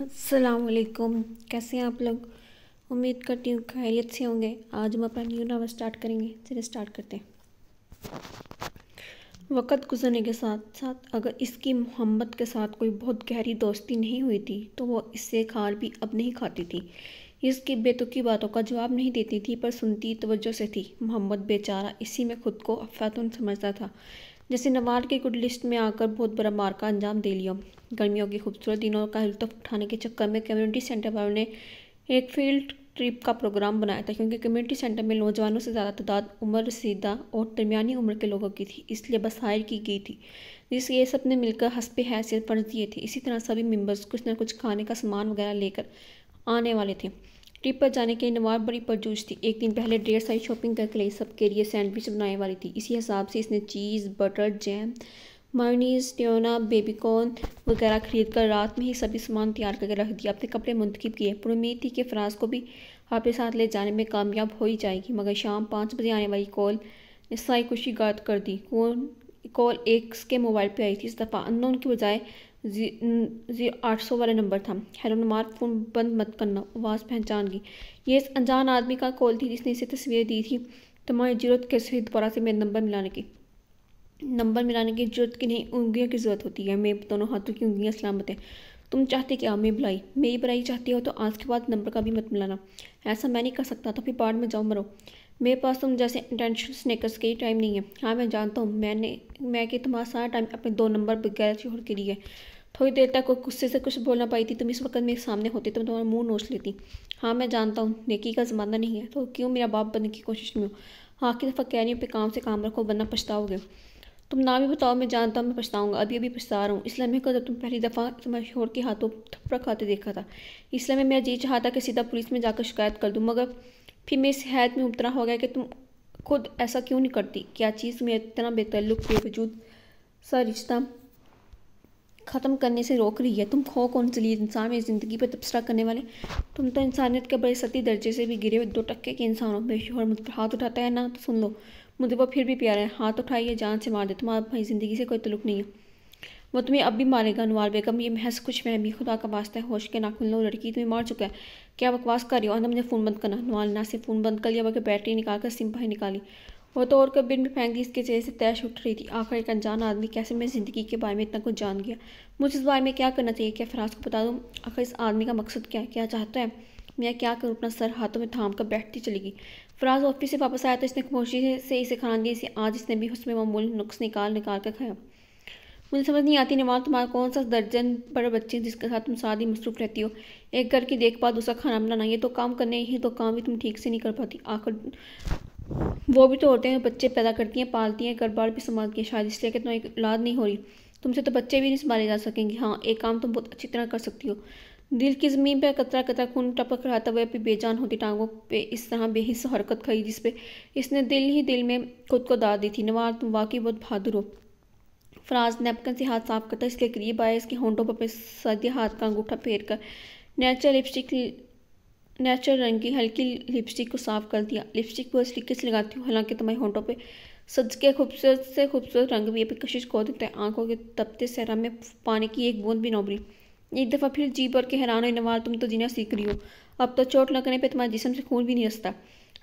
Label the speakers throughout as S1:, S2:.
S1: असलकुम कैसे हैं आप लोग उम्मीद करती हूँ खैरियत से होंगे आज हम अपना न्यू नावल स्टार्ट करेंगे चलिए स्टार्ट करते हैं वक़्त गुजरने के साथ साथ अगर इसकी मोहम्मद के साथ कोई बहुत गहरी दोस्ती नहीं हुई थी तो वो इससे खार भी अब नहीं खाती थी इसकी बेतुकी बातों का जवाब नहीं देती थी पर सुनती तवज्जो से थी मोहम्मद बेचारा इसी में खुद को अफातुन समझता था जैसे नवाल की गुड लिस्ट में आकर बहुत बड़ा मार का अंजाम दे लिया गर्मियों के खूबसूरत दिनों का लुत्फ उठाने के चक्कर में कम्युनिटी सेंटर वालों ने एक फील्ड ट्रिप का प्रोग्राम बनाया था क्योंकि कम्युनिटी सेंटर में नौजवानों से ज़्यादा तादाद उम्र रसीदा और दरमिया उम्र के लोगों की थी इसलिए बस हायर की गई थी जिसके ये सब ने मिलकर हंसप हैसियत पढ़ दिए थे इसी तरह सभी मेम्बर्स कुछ ना कुछ खाने का सामान वगैरह लेकर आने वाले थे ट्रिप पर जाने के नवाब बड़ी परजोश थी एक दिन पहले डेढ़ सारी शॉपिंग करके लिए सबके लिए सैंडविच बनाने वाली थी इसी हिसाब से इसने cheese butter jam mayonnaise tuna baby corn वगैरह खरीद कर रात में ही सभी सामान तैयार करके रख दिया अपने कपड़े मुंतखब किए पर उम्मीद थी कि फ्रांस को भी आपके साथ ले जाने में कामयाब हो ही जाएगी मगर शाम पाँच बजे आने वाली कॉल ने सारी खुशी गर्द कर दी कौन कॉल एक के मोबाइल पर आई थी इस दफ़ा अनोन के बजाय जी आठ सौ वाला नंबर था हेलो नुमार फ़ोन बंद मत करना आवाज़ पहचान गई ये इस अनजान आदमी का कॉल थी जिसने इसे तस्वीरें दी थी तुम्हारी जरूरत कैसे दोबारा से मेरे नंबर मिलाने की नंबर मिलाने की जरूरत की नहीं उंगलियों की ज़रूरत होती है मैं दोनों हाथों की उंगलियाँ सलामत है तुम चाहते क्या मैं बुलाई मेरी बुलाई चाहती हो तो आज के बाद नंबर का भी मत मिलाना ऐसा मैं नहीं कर सकता तो फिर बाढ़ में जाओ मरो मेरे पास तुम जैसे इंटेंशन स्नेकर्स के टाइम नहीं है हाँ मैं जानता हूँ मैंने मैं कि तुम्हारा सारा टाइम अपने दो नंबर बगैर छोड़ के लिए थोड़ी देर तक कोई गुस्से से कुछ बोल ना पाई थी तुम इस वक्त मेरे सामने होते तो मैं तुम्हारा मुंह नोच लेती हाँ मैं जानता हूँ नेकी का ज़माना नहीं है तो क्यों मेरा बाप बनने की कोशिश में हो हाँ की दफ़ा कह रही हूँ पे काम से काम रखो वरना पछताओगे तुम ना भी बताओ मैं जानता हूँ मैं पछताऊँगा अभी अभी पछता रहा हूँ इसलिए मैं को तुम पहली दफ़ा तुम्हारे शोर के हाथों थप्पड़ खाते देखा था इसलिए मैं मेरा जी चाहता कि सीधा पुलिस में जाकर शिकायत कर दूँ मगर फिर मेरी सेहत में उतना हो गया कि तुम खुद ऐसा क्यों नहीं करती क्या चीज़ में इतना बेतल्लुक के वजूद सा रिश्ता ख़त्म करने से रोक रही है तुम खो कौन से लिए इंसान में ज़िंदगी पर तबसरा करने वाले तुम तो इंसानियत के बड़े सती दर्जे से भी गिरे हुए दो टक्के के इंसानों में शोहर मुझ पर हाथ उठाता है ना तो सुन लो मुझे वो फिर भी प्यारा है हाथ उठाइए जान से मार दे तुम्हारा भाई ज़िंदगी से कोई तलुक नहीं है वो तुम्हें अब भी मारेगा नवार बेगम ये महज कुछ मैं भी खुदा का वास्ता है होश के ना खुल लो लड़की तुम्हें मार चुका है क्या बकवास कर रही हो अंदर मुझे फ़ोन बंद करना नवाल ना से फ़ोन बंद कर लिया बल्कि बैटरी निकाल कर सिम भाई निकाली वो तो और कब्र में फेंक दी इसके चेहरे से तैश उठ रही थी आखिर एक अनजान आदमी कैसे मेरी ज़िंदगी के बारे में इतना कुछ जान गया मुझे इस बारे में क्या करना चाहिए क्या फराज को बता दूँ आखिर इस आदमी का मकसद क्या क्या चाहता है मैं क्या करूँ अपना सर हाथों में थाम कर बैठती चली गई फराज ऑफिस से वापस आया तो इसने खुशी से इसे खान दिया इसे आज इसने भी उसमें मामूल नुक्स निकाल निकाल कर खाया मुझे समझ नहीं आती नमाज तुम्हारा कौन सा दर्जन बड़े बच्चे जिसके साथ तुम साथ ही मसरूफ रहती हो एक घर की देखभाल दूसरा खाना बनाना ये तो काम करने ही तो काम भी तुम ठीक से नहीं कर पाती आखिर वो भी तो होते हैं बच्चे पैदा करती हैं पालती हैं घर बार भी संभालती हैं शायद इसलिए कि तुम्हारी तो औलाद नहीं हो रही तुमसे तो बच्चे भी नहीं संभाले जा सकेंगे हाँ एक काम तुम बहुत अच्छी तरह कर सकती हो दिल की ज़मीन पर कतरा कतरा खून टपक रहा था वह अपनी बेजान होती टांगों पे इस तरह बेहिस हरकत खाई जिस पे इसने दिल ही दिल में खुद को दाद दी थी नवाज तुम वाकई बहुत बहादुर हो फराज नेपकन से हाथ साफ करता इसके करीब आया इसके होंडों पर अपने सदे हाथ का अंगूठा फेर कर नेचुरल लिपस्टिक नेचुरल रंग की हल्की लिपस्टिक को साफ कर दिया लिपस्टिक बहुत तरीके से लगाती हूँ हालांकि तुम्हारे होंठों पे सज के खूबसूरत से खूबसूरत रंग भी अपनी कशिश खो देता है आंखों के तपते सहरा में पानी की एक बूंद भी नौबरी एक दफ़ा फिर जी भर के हैरान हुई नवाल तुम तो जीना सीख रही हो अब तो चोट लगने पर तुम्हारे जिसम से खून भी नहीं हंसता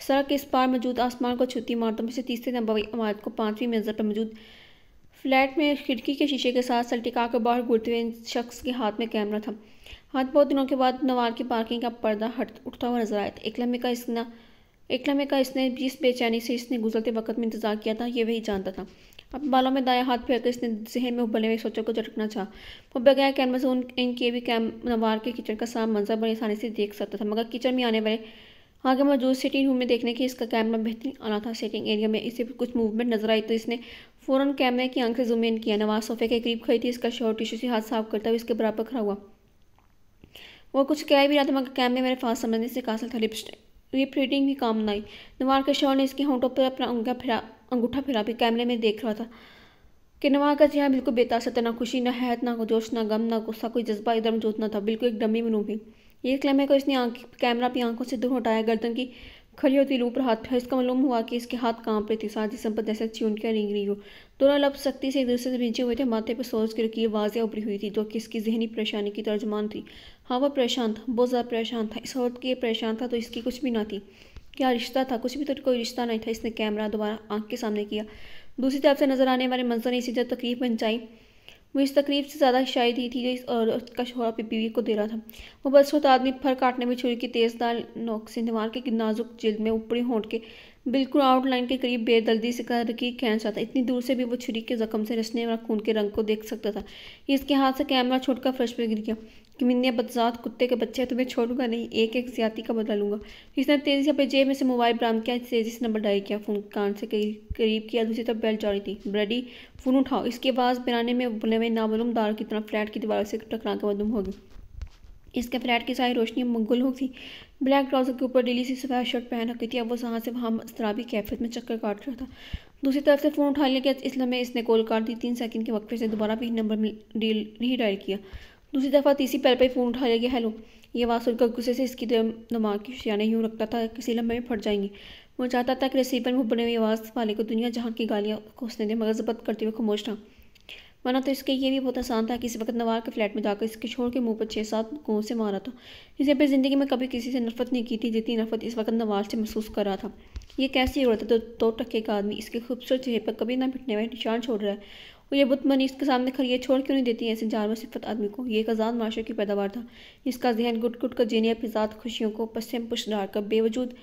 S1: सड़क के इस पार मौजूद आसमान को छुती मार में से तीसरे नंबर इमारत को पाँचवीं मंजिल पर मौजूद फ्लैट में खिड़की के शीशे के साथ सलटिका कर बाहर घूरते हुए शख्स के हाथ में कैमरा था आज बहुत दिनों के बाद नवार की पार्किंग का पर्दा हट उठता हुआ नजर आया था एक लम्हे का इसना एक का इसने जिस बेचैनी से इसने गुजरते वक्त में इंतजार किया था ये वही जानता था अब बालों में दाया हाथ फेरकर इसने जहन में उबले हुए सोचों को झटकना चाहा वो बगैर कैमरे से उन इनके भी कैम नवार के किचन का साफ मंजर बड़ी आसानी से देख सकता था मगर किचन में आने वाले आगे मौजूद सिटिंग रूम में देखने के इसका कैमरा बेहतरीन आना था सिटिंग एरिया में इसे कुछ मूवमेंट नजर आई तो इसने फ़ौरन कैमरे की आंख से जूम इन किया नवाज सोफे के करीब खड़ी थी इसका शॉर्ट टिश्यू से हाथ साफ करता हुआ इसके बराबर खड़ा हुआ वो कुछ कह भी रहा था मगर कैमरे मेरे फास्ट समझने से कासल था लिपस्टिक लिप भी काम नहीं नवार के शोर ने इसके होंठों पर अपना अंगा फिरा अंगूठा फिरा भी कैमरे में देख रहा था कि नवार का चेहरा बिल्कुल बेतासर था ना खुशी ना हैत ना जोश ना गम ना गुस्सा कोई जज्बा इधर जोत ना था बिल्कुल एक डमी में भी ये क्लमे को इसने आंख कैमरा अपनी आंखों से दूर हटाया गर्दन की खड़ी होती लू पर हाथ था इसका मालूम हुआ कि इसके हाथ कांप रहे थे साथ ही संपत्ति जैसे चून के रिंग रही हो दोनों लब सख्ती से एक दूसरे से भिंचे हुए थे माथे पर सोच के की आवाज़ें उभरी हुई थी जो कि इसकी जहनी परेशानी की तर्जमान थी हाँ वह परेशान था बहुत ज़्यादा परेशान था इस औरत के परेशान था तो इसकी कुछ भी ना थी क्या रिश्ता था कुछ भी तो कोई रिश्ता नहीं था इसने कैमरा दोबारा आँख के सामने किया दूसरी तरफ से नज़र आने वाले मंजर ने इसी तरह तकलीफ बचाई वो इस तकलीफ से ज़्यादा शायद ही थी जो इस औरत का शोहरा अपनी बीवी को दे रहा था वो बदसूरत आदमी फर काटने में छुरी की तेज़दार नोक से दीवार के नाजुक जल्द में ऊपरी होंट के बिल्कुल आउटलाइन के करीब बेदर्दी से कर की खेच रहा था इतनी दूर से भी वो छुरी के जख्म से रचने वाला खून के रंग को देख सकता था इसके हाथ से कैमरा छोड़कर फ्रश पर गिर गया कि मिन्निया बदजात कुत्ते के बच्चे तुम्हें तो छोड़ूंगा नहीं एक एक ज्यादा का बदला लूंगा इसने तेजी से अपने जेब में से मोबाइल बरामद किया तेजी से नंबर डायल किया फ़ोन कान से करीब किया दूसरी तरफ बेल चौड़ी थी ब्रेडी फ़ोन उठाओ इसकी आवाज़ बनाने में बुले हुए नामूम दार की तरह फ्लैट की दीवारों से टकरा के मदम होगी इसके फ्लैट की सारी रोशनी मंगुल हो होगी ब्लैक ट्राउजर के ऊपर डेली सी सफेद शर्ट पहन रखी थी अब वो वहाँ से वहाँ शराबी कैफियत में चक्कर काट रहा था दूसरी तरफ से फ़ोन उठा लिया गया इस लम्हे इसने कॉल काट दी तीन सेकंड के वक्फे से दोबारा भी नंबर में री डायल किया दूसरी दफ़ा तीसरी पैर पर फ़ोन उठाया गया हेलो ये आवाज़ सुनकर गुस्से से इसकी दिमाग की शियाने यूँ रखता था किसी लम्बे में फट जाएंगी वो चाहता था कि रिसीवर में बने हुई आवाज़ वाले को दुनिया जहाँ की गालियाँ घोसने दें मगर जबत करते हुए खामोश था वरना तो इसके ये भी बहुत आसान था कि इस वक्त नवार के फ्लैट में जाकर इसके छोड़ के मुंह पर छः सात गों से मारा था इसे अपनी ज़िंदगी में कभी किसी से नफरत नहीं की थी जितनी नफरत इस वक्त नवार से महसूस कर रहा था ये कैसी रहा है तो दो टक्के का आदमी इसके खूबसूरत चेहरे पर कभी ना मिटने में निशान छोड़ रहा है और यह बुत मनी इसके सामने खड़ी है छोड़ क्यों नहीं देती है ऐसे जानवर सिफत आदमी को यह आजाद माशरे की पैदावार था इसका जहन गुट गुट कर जीने फिजात खुशियों को पश्चिम पुश डाल कर बेवजूद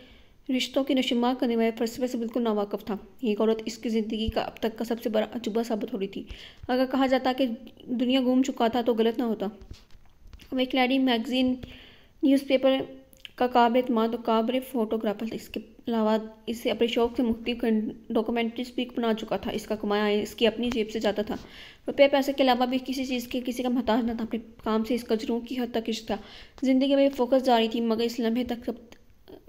S1: रिश्तों की नशुमा करने वाले फलसफे से बिल्कुल नावाकफ था ये औरत इसकी ज़िंदगी का अब तक का सबसे बड़ा अजूबा साबित हो रही थी अगर कहा जाता कि दुनिया घूम चुका था तो गलत ना होता हमें क्लैडी मैगज़ीन न्यूज़पेपर का काबिल तो काबिल फ़ोटोग्राफर इसके अलावा इसे अपने शौक से मुक्ति डॉक्यूमेंट्रीज भी बना चुका था इसका कमाया इसकी अपनी जेब से जाता था रुपये पैसे के अलावा भी किसी चीज़ के किसी का महताज न था अपने काम से इसका जुनून की हद तक इश्क था ज़िंदगी में फोकस जारी थी मगर इस लम्हे तक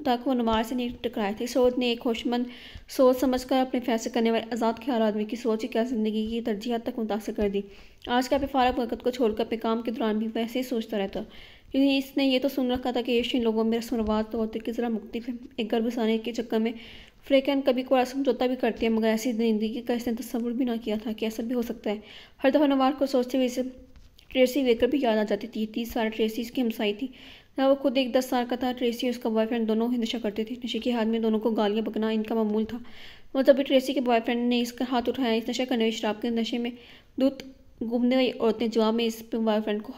S1: तक वो नुमार से नहीं टकराए थे सोच ने एक होशमंद सोच समझ कर अपने फैसले करने वाले आज़ाद ख्याल आदमी की सोच ही क्या ज़िंदगी की तरजीहत तक मुतासर कर दी आज का अपने फारक वक्त को छोड़कर अपने काम के दौरान भी वैसे ही सोचता रहता क्योंकि इसने ये तो सुन रखा था कि एशियन लोगों में सुनवा तो कि ज़रा मुक्ति एक गर्भ सारे के चक्कर में फ्रेकन कभी कभार समझौता भी करती है मगर ऐसी जिंदगी का इसने तस्वुर तो भी ना किया था कि ऐसा भी हो सकता है हर दफ़ा नवार को सोचते हुए इसे ट्रेसी वेकर भी याद आ जाती थी तीस साल ट्रेसी इसकी हमसाई थी ना वो खुद एक दस साल का था ट्रेसी और उसका बॉयफ्रेंड दोनों ही नशा करते थे नशे के हाथ में दोनों को गालियाँ पकना इनका मामूल था जब भी ट्रेसी के बॉयफ्रेंड ने इसका हाथ उठाया इस नशा करने शराब के नशे में दूध घूमने वाली औरतें जवाब में इस बॉयफ्रेंड को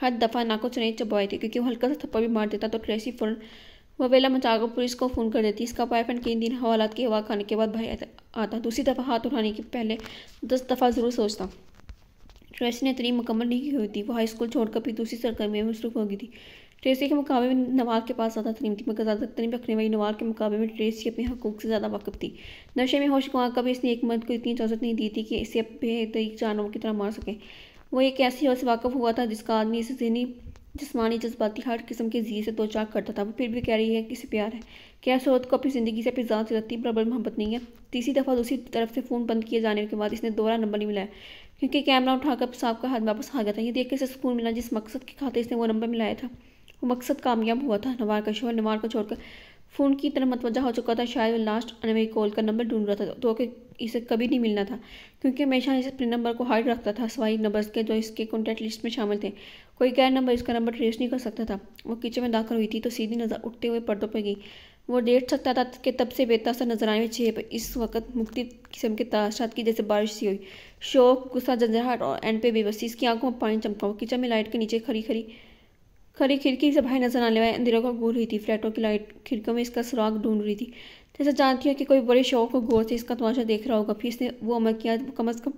S1: हर दफ़ा ना कुछ नहीं चबाए थे क्योंकि वो हल्का सा थप्पड़ भी मार देता तो ट्रेसी फ़ौरन ववेला मचाकर पुलिस को फ़ोन कर देती इसका बॉयफ्रेंड कई दिन हवालात की हवा खाने के बाद भाई आता दूसरी दफ़ा हाथ उठाने के पहले दस दफ़ा ज़रूर सोचता ट्रेसी ने इतनी मुकम्मल नहीं की हुई थी वो हाई स्कूल छोड़कर भी दूसरी सरगर्मी में मसरूफ हो गई थी ट्रेसी के मुकाबले में नवाज के पास ज़्यादा तरीम थी मगर ज़्यादा तरीम रखने वाली नवाज के मुकाबले में ट्रेसी अपने हकूक से ज़्यादा वाकफ़ थी नशे में होश गुआ कभी इसने एक मर्द को इतनी इजाज़त नहीं दी थी कि इसे बेहतरीन जानवरों की तरह मार सके वो एक ऐसी और से वाकफ़ हुआ था जिसका आदमी इसे जहनी जिसमानी जज्बाती हर किस्म के जी से दो चाक करता था वो फिर भी कह रही है कि इसे प्यार है क्या सूरत को अपनी ज़िंदगी से अपनी ज़्यादा से रत्ती बराबर मोहब्बत नहीं है तीसरी दफ़ा दूसरी तरफ से फ़ोन बंद किए जाने के बाद इसने दोबारा नंबर नहीं मिलाया क्योंकि कैमरा उठाकर साहब का हाथ वापस आ गया था ये देख कर इसे सुकून मिला जिस मकसद के खाते इसने वो नंबर मिलाया था वो मकसद कामयाब हुआ था नवार का शोर नवार को छोड़कर फ़ोन की तरह मतवजा हो चुका था शायद लास्ट अनवे कॉल का नंबर ढूंढ रहा था तो के इसे कभी नहीं मिलना था क्योंकि हमेशा इसे अपने नंबर को हाइड रखता था सवाई नंबर्स के जो इसके कॉन्टैक्ट लिस्ट में शामिल थे कोई गैर नंबर इसका नंबर ट्रेस नहीं कर सकता था वो किचन में दाखिल हुई थी तो सीधी नज़र उठते हुए पर्दों पर गई वो देख सकता था कि तब से बेतासर नजर आए चेहरे पर इस वक्त मुक्ति किस्म के ताशात की जैसे बारिश सी हुई शौक गुस्सा जंजराहट और एंड पे बेबसी इसकी आंखों में पानी चमका किचन में लाइट के नीचे खरी खरी खरी खिड़की से बाहर नजर आने वाले अंधेरों का घूर रही थी फ्लैटों की लाइट खिड़कियों में इसका सुराग ढूंढ रही थी जैसा जानती हूँ कि कोई बड़े शौक और गौर से इसका तमाशा देख रहा होगा फिर इसने वो अमल किया कम अज़ कम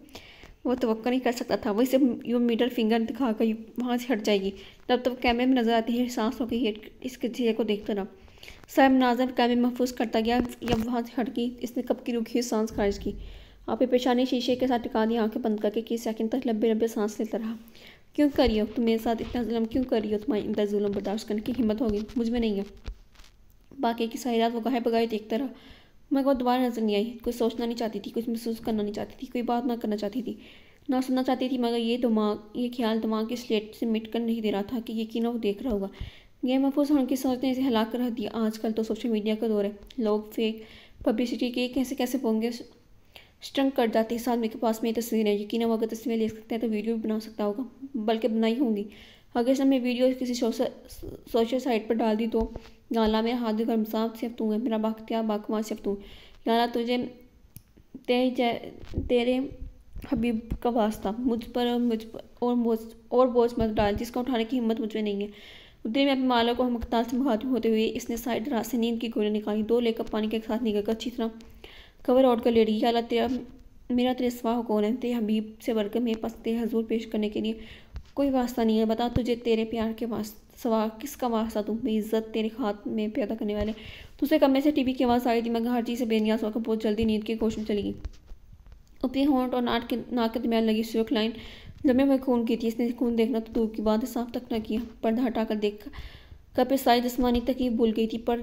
S1: वो तो नहीं कर सकता था वही सिर्फ यूँ मीटर फिंगर दिखाकर वहाँ से हट जाएगी तब तक तो कैमरे में नजर आती है सांस हो गई इसके चेहरे को देखता रहा साहब नाजर कैमरे महफूज करता गया जब वहाँ से हट गई इसने कब की रुखी सांस खारिज की आप परेशानी शीशे के साथ टिका दी आँखें बंद करके किस सेकंड तक लंबे लंबे सांस लेता रहा क्यों करियो तुम मेरे साथ इतना जुलम क्यों करियो तुम्हारी इतना जुलम बर्दाश्त करने की हिम्मत होगी मुझ में नहीं है बाकी की सारी रात वो गाहे बगाए देखता रहा मैं को दोबारा नज़र नहीं आई कुछ सोचना नहीं चाहती थी कुछ महसूस करना नहीं चाहती थी कोई बात ना करना चाहती थी ना सुनना चाहती थी मगर ये दिमाग ये ख्याल दिमाग की स्लेट से मिट कर नहीं दे रहा था कि यकीन वो देख रहा होगा यह महफूज हम की सोच ने इसे हिला कर रख दिया आजकल तो सोशल मीडिया का दौर है लोग फेक पब्लिसिटी के कैसे कैसे पोंगे स्ट्रंग कर जाते हैं साथ मेरे पास में तस्वीरें हैं यकीन वो अगर तस्वीरें ले सकते हैं तो वीडियो भी बना सकता होगा बल्कि बनाई होंगी अगर इसमें मैं वीडियो किसी सोशल साइट पर डाल दी तो या अल्लाह मेरा हादिर गर्म साफ सिर्फ तू है मेरा बाख्तियार बाकमा सिर्फ तू या तुझे तेरे तेरे हबीब का वास्ता मुझ पर मुझ पर और बोझ और बोझ मत डाल जिसका उठाने की हिम्मत मुझ में नहीं है उतने में अपने मालक को हमकताल से मुखातिब होते हुए इसने साइड रात से नींद की गोलियाँ निकाली दो लेकर पानी के साथ निकलकर अच्छी तरह कवर आउट कर ले रही अल्लाह तेरा मेरा तेरे स्वाह कौन है तेरे हबीब से बढ़कर मेरे पास तेरे हजूर पेश करने के लिए कोई वास्ता नहीं है बता तुझे तेरे प्यार के वास्ते सवा किस कमा सा तुम में इज़्ज़त तेरे हाथ में पैदा करने वाले दूसरे कमरे से टीवी की आवाज़ आ गई थी मगर हर चीज़ से बेनियास होकर बहुत जल्दी नींद की कोश में चली गई ऊपरी होंठ और नाट के नाक के दरमियान लगी सुरख लाइन लम्बे में खून की थी इसने खून देखना तो दूर की बात साफ तक न किया पर्दा हटाकर देखा कपे सारी जिसमानी तकीब भूल गई थी पर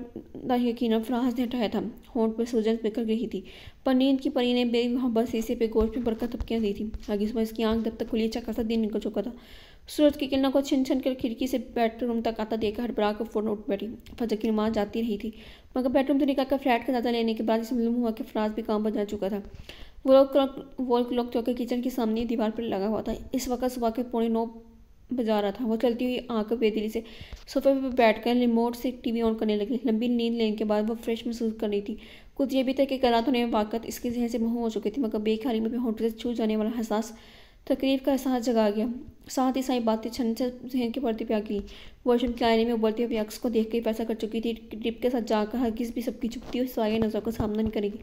S1: ना यकीन फ्राज ने हटाया था होंठ पर सूजन बिखर गई थी पर नींद की परी ने बेमहब्बत शीशे पे गोश्त में बरकर थपकियाँ दी थी आगे सुबह इसकी आंख जब तक खुली चक्कर अच्छा खासा दिन निकल चुका था सूरज की किरणों को छिन छिन कर खिड़की से बेडरूम तक आता देखा हड़बड़ा कर फोन उठ बैठी फजर की नमाज जाती रही थी मगर बेडरूम तो कर फ्लैट का जाता लेने के बाद इसे मालूम हुआ कि फराज भी काम पर जा चुका था वो क्लॉक वो क्लॉक चौके किचन के सामने दीवार पर लगा हुआ था इस वक्त सुबह के पौने नौ बजा रहा था वो चलती हुई आंख बेदिली से सोफे पर बैठकर रिमोट से टीवी ऑन करने लगी लंबी नींद लेने के बाद वो फ्रेश महसूस कर रही थी कुछ ये भी था कि गलत होने में वाकत इसके जहन से मुँह हो चुके थे मगर बेखारी में भी होटल से छू जाने वाला एहसास तकलीफ का एहसास जगा गया साथ ही साई बातें छन से जहन के पड़ती प्याग गई वर्षम किनारे में उबलती हुई प्याक्स को देख के पैसा कर चुकी थी ट्रिप के साथ जाकर हर किस भी सबकी चुपती हुई सारी नज़र का सामना नहीं करेगी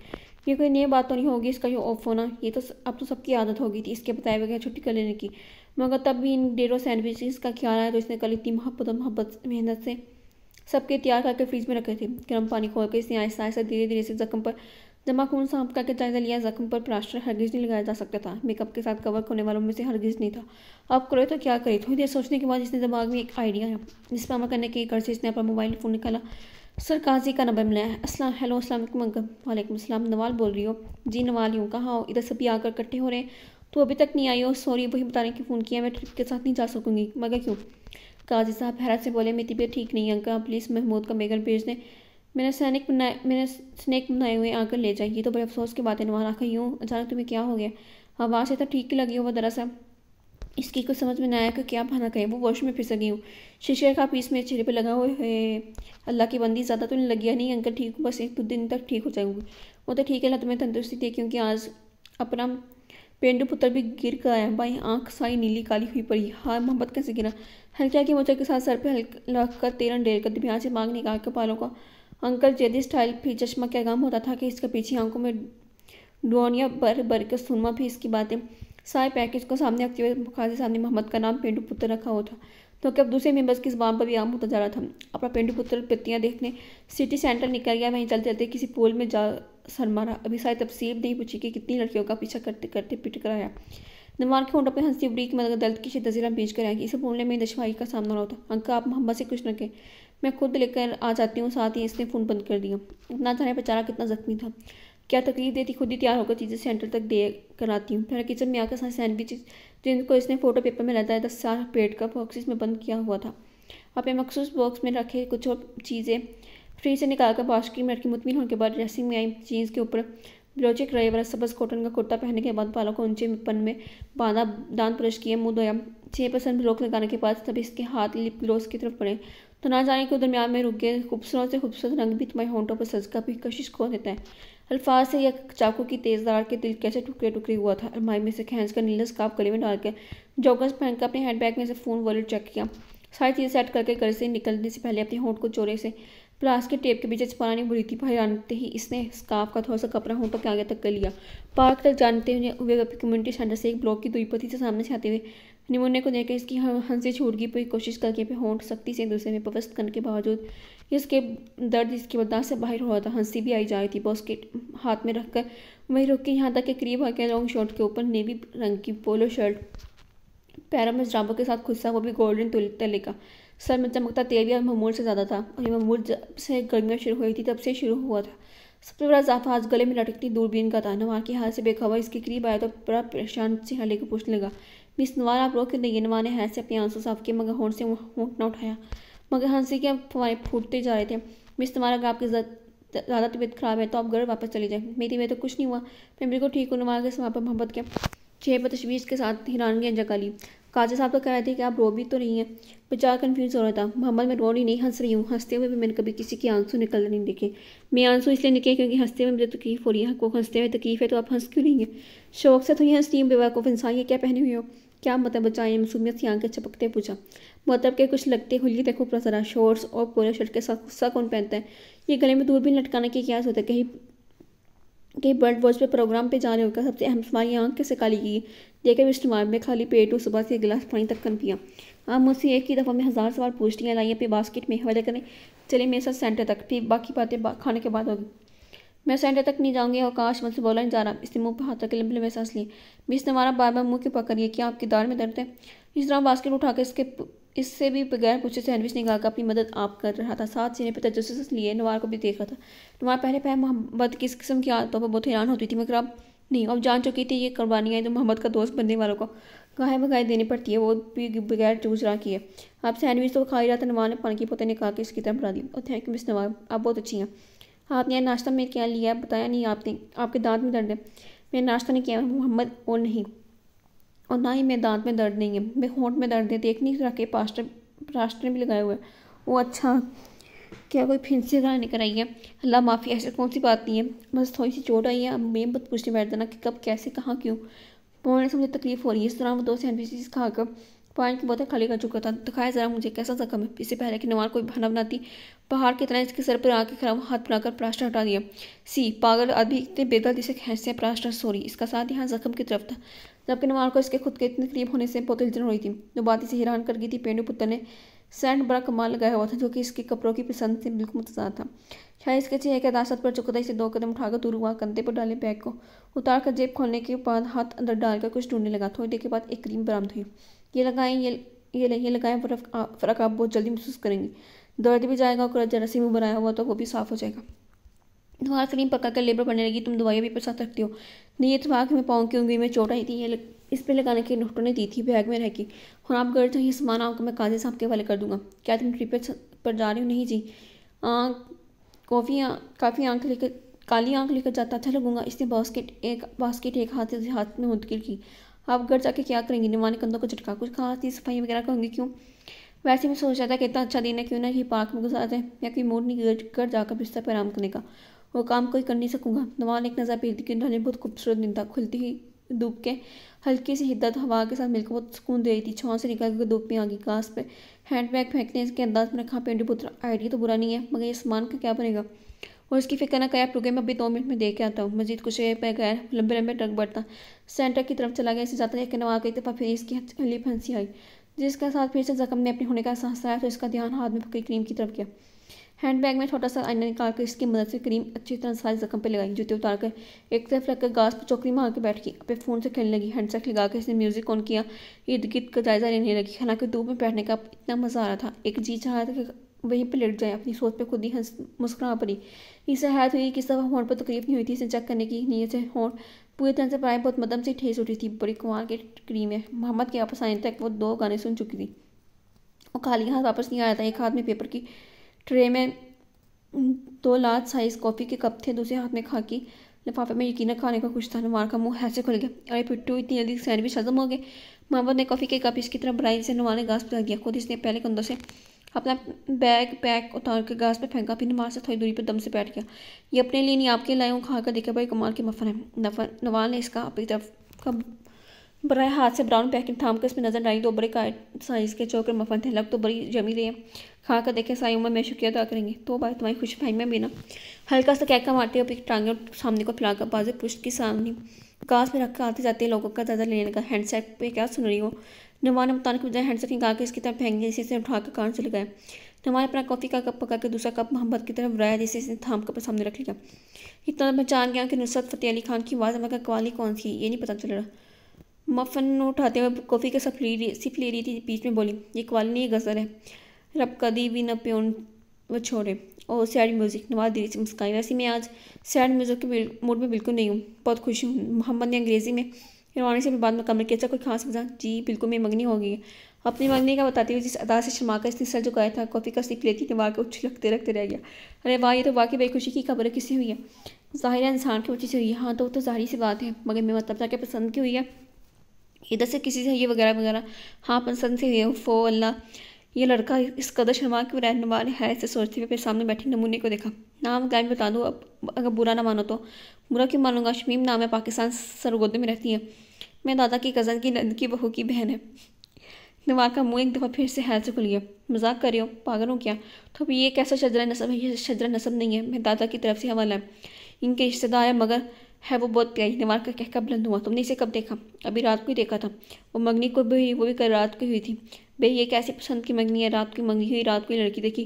S1: ये कोई नई बात तो नहीं होगी इसका जो ऑफ होना ये तो अब तो सबकी आदत होगी थी इसके बताए बगैर छुट्टी कर लेने की मगर तब भी इन डेढ़ों सैंडविचेस का ख्याल आया तो इसने कल इतनी मोहब्बत और मोहब्बत मेहनत से सबके तैयार करके फ्रिज में रखे थे गर्म पानी खोल के इसने आहिस्ता आहिस्ता धीरे धीरे से जख्म पर जमा खून सांप का जायजा लिया जख्म पर प्लास्टर हरगिज नहीं लगाया जा सकता था मेकअप के साथ कवर होने वालों में से हरगिज नहीं था अब करो तो क्या करे थोड़ी देर सोचने के बाद इसने दिमाग में एक आइडिया है जिस पर अमल करने के घर इसने अपना मोबाइल फ़ोन निकाला सर काजी का नंबर मिलाया है हेलो असलम वालेकुम असलम नवाल बोल रही हो जी नवाल यूँ कहा इधर सभी आकर इकट्ठे हो रहे हैं तो अभी तक नहीं आई हो सॉरी वही बताने की फ़ोन किया मैं ट्रिप के साथ नहीं जा सकूँगी मगर क्यों काजी साहब हैरत से बोले मेरी तबीयत ठीक नहीं है प्लीज़ महमूद का मेगर भेज दें मैंने सैनिक बनाए मैंने स्नैक बनाए हुए आकर ले जाइए तो बड़े अफसोस की बात है नुमान आखिर यूँ अचानक तुम्हें क्या हो गया आवाज़ से तो ठीक ही लगी हो वो दरअसल इसकी कुछ समझ में ना आया कि क्या बहाना करें वो वॉश में फिर गई हूँ शीशे का पीस मेरे चेहरे पे लगा हुआ है अल्लाह की बंदी ज़्यादा तो नहीं लगी है नहीं अंकल ठीक बस एक दो दिन तक ठीक हो जाऊँगी वो तो ठीक है अल्लाह तुम्हें तंदुरुस्ती दे क्योंकि आज अपना पेंडू पुत्र भी गिर कर आया भाई आँख सारी नीली काली हुई पड़ी हाँ मोहब्बत कैसे गिरा हल्का की मोचा के साथ सर पर हल्का तेरह तेरन डेर कर दिव्या से मांग निकाल के पालों का अंकल जेदी स्टाइल भी चश्मा क्या काम होता था कि इसके पीछे आंखों में डोनिया बर बर के सुनमा भी इसकी बातें सारे पैकेज को सामने रखते हुए बुखार के सामने मोहम्मद का नाम पेंडू पुत्र रखा हुआ था तो क्या दूसरे मेंबर्स की जबान पर भी आम होता जा रहा था अपना पेंडू पुत्र पत्तियाँ देखने सिटी सेंटर निकल गया वहीं चलते चलते किसी पोल में जा सर मारा अभी सारी तफसील नहीं पूछी कि कितनी लड़कियों का पीछा करते करते पिट कर आया नमान के होटों पर हंसी उड़ी की मदद दर्द की शिदत बेच कर आएगी इसे बोलने में दशवाई का सामना रहा था अंकल आप मोहम्मद से कुछ न कहें मैं खुद लेकर आ जाती हूँ साथ ही इसने फ़ोन बंद कर दिया इतना जाने बेचारा कितना ज़ख्मी था क्या तकलीफ देती खुद ही तैयार होकर चीज़ें सेंटर तक दे कर आती हूँ फिर किचन में आकर सैंडविच जिनको इसने फ़ोटो पेपर में लगाया दस चार पेट का बॉक्स इसमें बंद किया हुआ था अपने मखसूस बॉक्स में रखे कुछ और चीज़ें फ्रिज से निकाल कर बास्केट में रखी मुतमिन होने के बाद ड्रेसिंग में आई जीन्स के ऊपर ब्लोचिक रहे वाला सबस कॉटन का कुर्ता पहनने के बाद बालों को ऊंचे पन में बांधा दांत ब्रश किए मुंह धोया छः परसेंट ब्लॉक लगाने के बाद तब इसके हाथ लिप ग्लोस की तरफ पड़े तो ना जाने के दरमियान में रुक गए खूबसूरत से खूबसूरत रंग भी तुम्हारे होंटों पर सजका भी कशिश खो देता है अल्फाज से या चाकू की तेज़ दार के दिल कैसे टुकड़े टुकड़े हुआ था अलमारी में से खींच कर नीलस काप गले में डाल के जॉगर्स पहनकर अपने हैंड बैग में से फ़ोन वॉलेट चेक किया सारी चीज़ें सेट करके घर से निकलने से पहले अपने होंठ को चोरे से प्लास्ट के टेप के पीछे छुपाना नहीं बुरी थी आनते ही इसने स्काफ का थोड़ा सा कपड़ा होटों के आगे तक कर लिया पार्क तक जानते हुए वे कम्युनिटी सेंटर से एक ब्लॉक की दुईपति से सामने से आते हुए निमोनिया को देखकर इसकी हंसी छूट गई पूरी कोशिश करके भी होंठ सख्ती से दूसरे में पवस्त करने के बावजूद इसके दर्द इसकी बर्दाश्त से बाहर हो रहा था हंसी भी आई जा रही थी बॉस के हाथ में रखकर वहीं रुक के यहाँ तक के करीब आकर लॉन्ग शर्ट के ऊपर नेवी रंग की पोलो शर्ट पैरों में जराबों के साथ खुस्सा वो भी गोल्डन तले का सर में चमकता तेल भी ममूल से ज़्यादा था और ये मामूल जब से गर्मियाँ शुरू हुई थी तब से शुरू हुआ था सबसे बड़ा इजाफा आज गले में लटकती दूरबीन का था नवा की हाथ से बेखबर इसके करीब आया तो बड़ा परेशान चेहरा लेकर पूछने लगा नवार आप रो नहीं ने हंस से अपनी आंसू साफ किए मगर होंठ से होंठ ना उठाया मगर हंसी के फवारे फूटते जा रहे थे नवार अगर आपकी ज़्यादा तबीयत खराब है तो आप घर वापस चले जाए मेरी में तो कुछ नहीं हुआ मैं बिल्कुल ठीक हूँ नुमा के समापन मोहब्बत के चेहरे पर तशवीश के साथ हैरानगी जगा ली काजल साहब तो कह रहे थे कि आप रो भी तो नहीं है बेचारा कन्फ्यूज़ हो रहा था मोहम्मद मैं रो नहीं हंस रही हूँ हंसते हुए भी मैंने कभी किसी के आंसू निकल नहीं देखे मैं आंसू इसलिए निकले क्योंकि हंसते हुए मुझे तकलीफ तो हो रही है को हंसते हुए तकलीफ तो है तो आप हंस क्यों नहीं है शौक से थोड़ी तो हंस रही इंसान ये क्या पहने हुए हो क्या मतलब बचाए मसूमियत से आंखें चपकते पूछा मतलब के कुछ लगते हुए देखो पूरा ज़रा शॉर्ट्स और पोलो शर्ट के साथ गुस्सा कौन पहनता है ये गले में दूर भी लटकाने की क्या होता है कहीं कहीं बर्ड वॉच पे प्रोग्राम पे जा रहे होगा सबसे अहम हमारी यहाँ आँख कैसे काली की लेकर विष्णु मार्ग में खाली पेट और सुबह से एक गिलास पानी तक कन पिया आप मुझसे एक ही दफ़ा में हज़ार सवाल पूछतियाँ लाइया लाइए बास्केट में हवाले करें चले मेरे साथ सेंटर तक फिर बाकी बातें बा, खाने के बाद होगी मैं सेंटर तक नहीं जाऊँगी और काश मुझसे बोला नहीं जा रहा इसने मुंह पर हाथ के लंबे लंबे सांस लिए मिस नवारा बार बार मुंह के पकड़िए क्या आपके दार में दर्द है इस तरह बास्केट उठाकर इसके इससे भी बगैर पूछे सैंडविच निकाल कर अपनी मदद आप कर रहा था साथ सीने पर तजस लिए नवार को भी देखा था नवार पहले पहले मोहब्बत किस किस्म की आदतों पर बहुत हैरान होती थी मगर अब नहीं अब जान चुकी थी ये कुर्बानियाँ तो मोहम्मद का दोस्त बनने वालों को गाहें बगाहें देनी पड़ती है वो भी बगैर चूस रहा की है आप सैंडविच तो खा ही रहा था नवाब ने पानी की पोते ने कहा कि इसकी तरफ बढ़ा दी और थैंक यू मिस नवाब आप बहुत अच्छी हैं आपने यार नाश्ता में क्या लिया बताया नहीं आपने आपके दांत में दर्द है मैंने नाश्ता नहीं किया मोहम्मद और नहीं और ना ही मेरे दांत में दर्द नहीं है मेरे होंठ में दर्द है देखने रखे पास्टर पास्टर भी लगाए हुए है वो अच्छा क्या कोई फिर से गाना निकल आई है अल्लाह माफ़ी ऐसे कौन सी बात नहीं है बस थोड़ी सी चोट आई है अब मैं बत पूछने बैठ देना कि कब कैसे कहाँ क्यों पहुँचने से मुझे तकलीफ हो रही है इस दौरान वो दो सैंडविचेस खाकर पानी की बोतल खाली कर चुका था दिखाया ज़रा मुझे कैसा जख्म है इससे पहले कि नवार कोई भाना बनाती पहाड़ की तरह इसके सर पर आके खराब हाथ बनाकर प्लास्टर हटा दिया सी पागल आदमी इतने बेदल जिसे खेसते हैं प्लास्टर सोरी इसका साथ यहाँ जख्म की तरफ था जबकि नवार को इसके खुद के इतने करीब होने से बोतल जन हो रही थी जो बात इसे हैरान कर गई थी पेंडू पुत्र ने सैंड बड़ा कमाल लगाया हुआ था जो कि इसके कपड़ों की पसंद से बिल्कुल मुतजा था शायद इसके चेहरे के दासत पर चुकता इसे दो कदम उठाकर दूर हुआ कंधे पर डाले बैग को उतार कर जेब खोलने के बाद हाथ अंदर डालकर कुछ ढूंढने लगा थोड़ी देर के बाद एक क्रीम बरामद हुई ये लगाएं ये ये ये लगाएं फ़र्क आप बहुत जल्दी महसूस करेंगी दर्द भी जाएगा और जरा सी मुँह बनाया हुआ तो वो भी साफ़ हो जाएगा दोबारा क्रीम पका कर लेबर बनने लगी तुम दवाइयाँ भी पर साथ रखती हो नहीं ये तो तुम्हारा में पाँव की उंगली में चोट आई थी ये इस पर लगाने की नोटों ने दी थी बैग में रह के और आप गर्ज ये सामान आपको मैं काजी साहब के हवाले कर दूंगा क्या तुम ट्रिप पर जा रही हो नहीं जी कॉफ़ी काफ़ी आँख लेकर काली आँख लेकर जाता अच्छा लगूंगा इसने बास्केट एक बास्केट एक हाथ से हाथ में मुंतकिल की आप घर जाके क्या करेंगे निवाने कंधों को झटका कुछ खास थी सफाई वगैरह करूँगी क्यों वैसे मैं सोच रहा था कि इतना अच्छा दिन है क्यों ना ये पार्क में गुजार है या कोई मूड नहीं घर जाकर बिस्तर पर आराम करने का वो काम कोई कर नहीं सकूंगा नवान एक नज़र पीती क्योंकि बहुत खूबसूरत दिन था खुलती ही धूप के हल्की सी हिद्दत तो हवा के साथ मिलकर बहुत सुकून दे रही थी छाँव से निकल कर धूप में आ गई घास पर हैंड बैग फेंकने इसके अंदाज में रखा पेंडू पुत्र आइडिया तो बुरा नहीं है मगर ये सामान का क्या बनेगा और इसकी फिक्र ना कया प्रोग्राम अभी दो मिनट में देख के आता हूँ मजीद कुछ पे गया लंबे लंबे ट्रक बढ़ता सेंटर की तरफ चला गया इसे जाता एक नवा गई तो फिर इसकी हली फंसी आई जिसके साथ फिर से जख्म ने अपने होने का एहसास आया तो इसका ध्यान हाथ में पकड़ी क्रीम की तरफ किया हैंड बैग में छोटा सा आईना निकाल कर इसकी मदद से क्रीम अच्छी तरह सारी जख्म पर लगाई जूते उतार कर एक तरफ रखकर घास पर चौकरी मार के बैठ गई अपने फ़ोन से खेलने लगी हैंडसेट लगा के इसने म्यूज़िक ऑन किया इर्द गिर्द का जायज़ा लेने लगी हालांकि धूप में बैठने का इतना मज़ा आ रहा था एक जी चाह रहा था कि वहीं पर लेट जाए अपनी सोच पर खुद ही हंस मुस्कुरा पड़ी इसे हैरत हुई कि सब हॉर्न पर तकलीफ तो नहीं हुई थी इसे चेक करने की नीयत से होंठ पूरी तरह से पढ़ाई बहुत मदम से ठेस उठी थी बड़ी कुमार के क्रीम है मोहम्मद के वापस आने तक वो दो गाने सुन चुकी थी और खाली हाथ वापस नहीं आया था एक हाथ में पेपर की ट्रे में दो लार्ज साइज़ कॉफ़ी के कप थे दूसरे हाथ में खाकी लिफाफे में यकीन खाने का कुछ था नवार का मुंह हैसे खुल गया अरे पिट्टू इतनी जल्दी सैंडविच हजम हो गए मोहम्मद ने कॉफ़ी के कप इसकी तरफ बढ़ाई जिसे नवार ने घास पर दिया खुद इसने पहले कंधों से अपना बैग पैक उतार के घास पर फेंका फिर नवार से थोड़ी दूरी पर दम से बैठ गया ये अपने लिए नहीं आपके लाए हूँ खा कर देखे भाई कमाल के मफन है नफर नवाल ने इसका अपनी तरफ का बर हाथ से ब्राउन पैकेट थाम कर इसमें नजर डाली तो बड़े साइज़ के चौकर मफन थे लग तो बड़ी जमी रही है खा कर देखे साई उम्र मैं शुक्रिया अदा करेंगे तो भाई तुम्हारी खुश भाई में बिना हल्का सा कैका मारते हुए टांगे और सामने को फैलाकर बाजू पुष्ट की सामने घास में रखकर आते जाते लोगों का दादा लेने लगा हैंडसेट पर क्या सुन रही हो नमान ने के बजाय हैंडसेट निकाल के इसकी तरफ फेंक दिया जिसे इसने उठाकर कान से लगाया नमान अपना कॉफ़ी का कप पका के दूसरा कप मोहम्मद की तरफ बुराया जिसे इसने थाम कर सामने रख लिया इतना पहचान तो गया कि नुसरत फतेह अली खान की आवाज़ मगर कवाली कौन सी ये नहीं पता चल रहा मफन उठाते हुए कॉफ़ी का सफ ले रही सिप ले रही थी बीच में बोली ये नहीं गजर है रब कदी भी न प्योन वो छोड़े और सैड म्यूज़िक नवाज दिल से मुस्काई वैसे मैं आज सैड म्यूज़िक के मूड में बिल्कुल नहीं हूँ बहुत खुश हूँ मोहम्मद ने अंग्रेज़ी में रवानी से बाद में कमरे के अच्छा कोई खास मजा जी बिल्कुल मैं मंगनी हो गई अपनी मगनी का बताते हुए जिस अदा से शर्मा का इसने सर झुकाया था कॉफ़ी का सिप लेती थी वाकई उच्च लगते रखते रह गया अरे वाह ये तो वाकई खुशी की खबर किसी हुई है ज़ाहिर इंसान की वजह से हुई है हाँ तो वो तो जाहिर सी बात है मगर मैं मतलब जाके तो पसंद की हुई है इधर से किसी से ये वगैरह वगैरह हाँ अपन सन से ये फो अल्लाह ये लड़का इस कदर शर्मा के रहनुमा है से सोचते हुए फिर सामने बैठे नमूने को देखा नाम गाय बता दूँ अब अगर बुरा ना मानो तो बुरा क्यों मानूंगा शमीम नाम है पाकिस्तान सरगोदे में रहती है मैं दादा की कज़न की नंद की बहू की बहन है नवा का मुँह एक दफ़ा फिर से हैल से खुल गया मजाक कर रही हो पागल हो क्या तो अभी ये कैसा शजरा नसब है ये शजरा नसब नहीं है मैं दादा की तरफ से हवाला है इनके रिश्तेदार है मगर है वो बहुत प्यारी निवार का कहका बुलंद हुआ तुमने इसे कब देखा अभी रात को ही देखा था वो मंगनी को भी हुई वो भी कल रात को हुई थी भाई ये कैसी पसंद की मंगनी है रात की मंगनी हुई रात को ही लड़की देखी